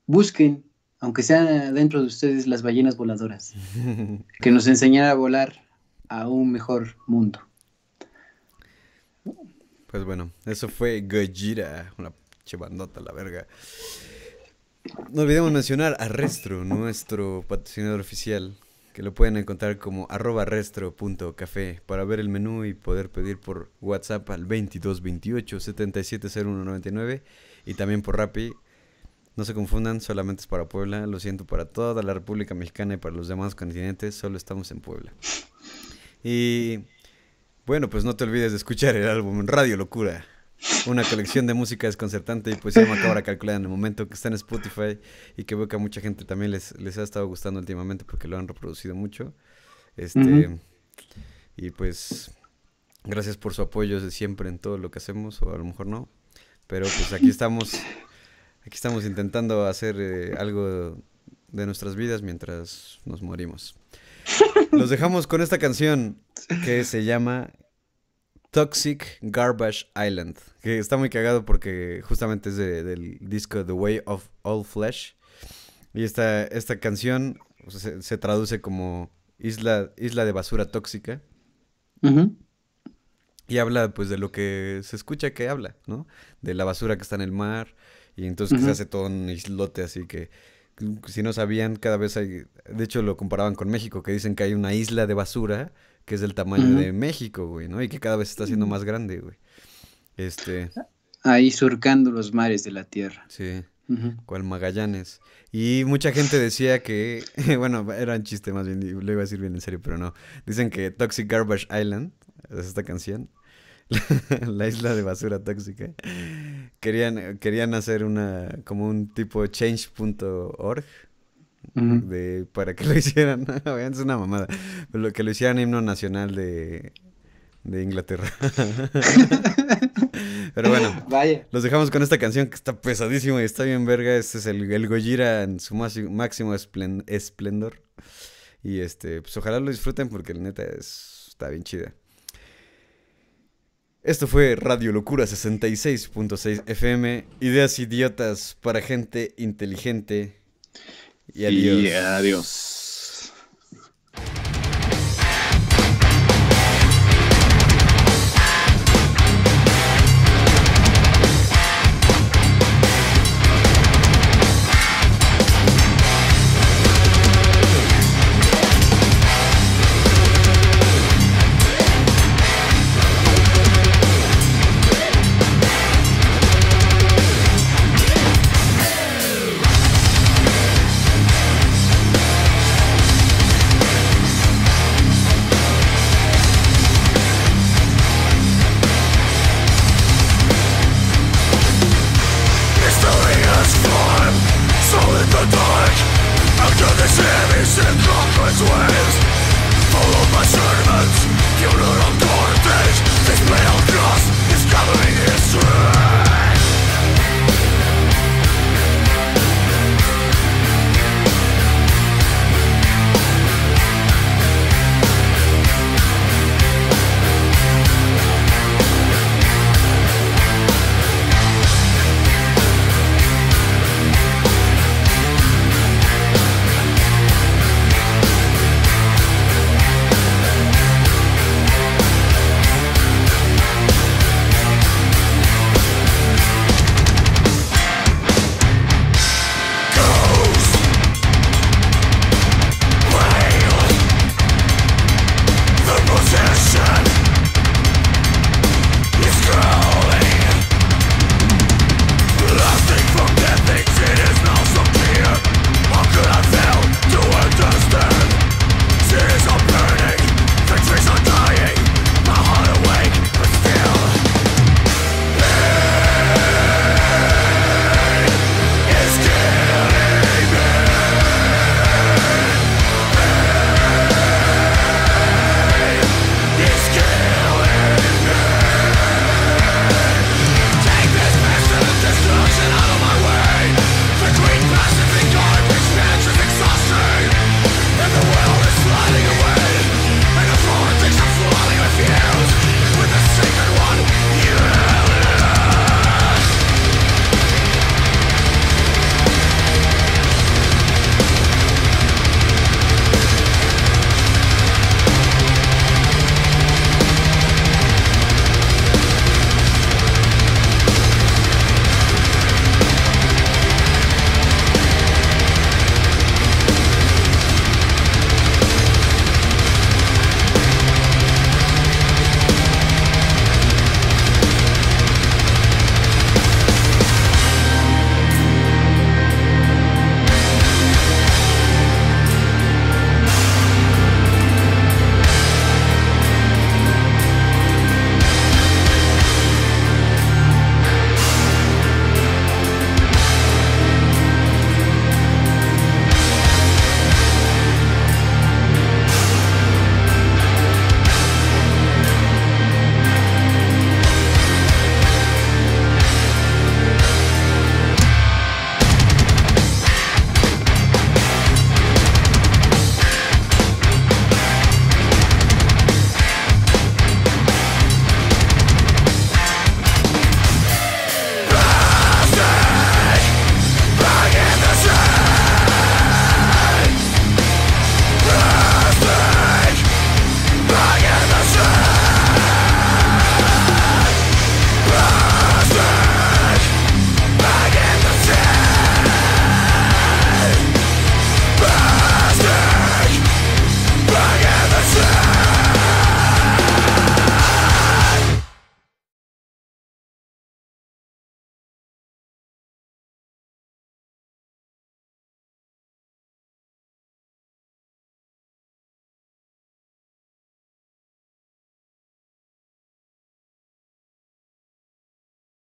busquen, aunque sea dentro de ustedes, las ballenas voladoras, que nos enseñará a volar a un mejor mundo. Pues bueno, eso fue Gojira, una chivandota la verga. No olvidemos mencionar a Restro, nuestro patrocinador oficial, que lo pueden encontrar como arroba para ver el menú y poder pedir por WhatsApp al 2228 770199 y también por Rappi. No se confundan, solamente es para Puebla. Lo siento para toda la República Mexicana y para los demás continentes, solo estamos en Puebla. Y bueno, pues no te olvides de escuchar el álbum Radio Locura. Una colección de música desconcertante y pues poesía de calcular en el momento que está en Spotify y que veo que a mucha gente también les, les ha estado gustando últimamente porque lo han reproducido mucho. Este, Y pues gracias por su apoyo de siempre en todo lo que hacemos, o a lo mejor no. Pero pues aquí estamos, aquí estamos intentando hacer eh, algo de nuestras vidas mientras nos morimos. Los dejamos con esta canción que se llama Toxic Garbage Island, que está muy cagado porque justamente es de, del disco The Way of All Flesh. Y esta, esta canción se, traduce como isla, isla de basura tóxica. Y habla pues de lo que se escucha que habla, ¿no? De la basura que está en el mar. Y entonces que se hace todo un islote así que si no sabían, cada vez hay, de hecho lo comparaban con México, que dicen que hay una isla de basura que es del tamaño de México, güey, ¿no? Y que cada vez está siendo más grande, güey. Este... Ahí surcando los mares de la Tierra. Sí. cual Magallanes. Y mucha gente decía que, bueno, era un chiste más bien, lo iba a decir bien en serio, pero no. Dicen que Toxic Garbage Island, es esta canción, la isla de basura tóxica, querían, querían hacer una, como un tipo change.org. de, para que lo hicieran, es una mamada, que lo hicieran himno nacional de, Inglaterra. Pero bueno, los dejamos con esta canción que está pesadísimo y está bien verga. Este es el, el Gojira en su máximo esplendor. Y este, pues ojalá lo disfruten porque la neta está bien chida. Esto fue Radio Locura 66.6 FM, ideas idiotas para gente inteligente. Y adiós. Y adiós.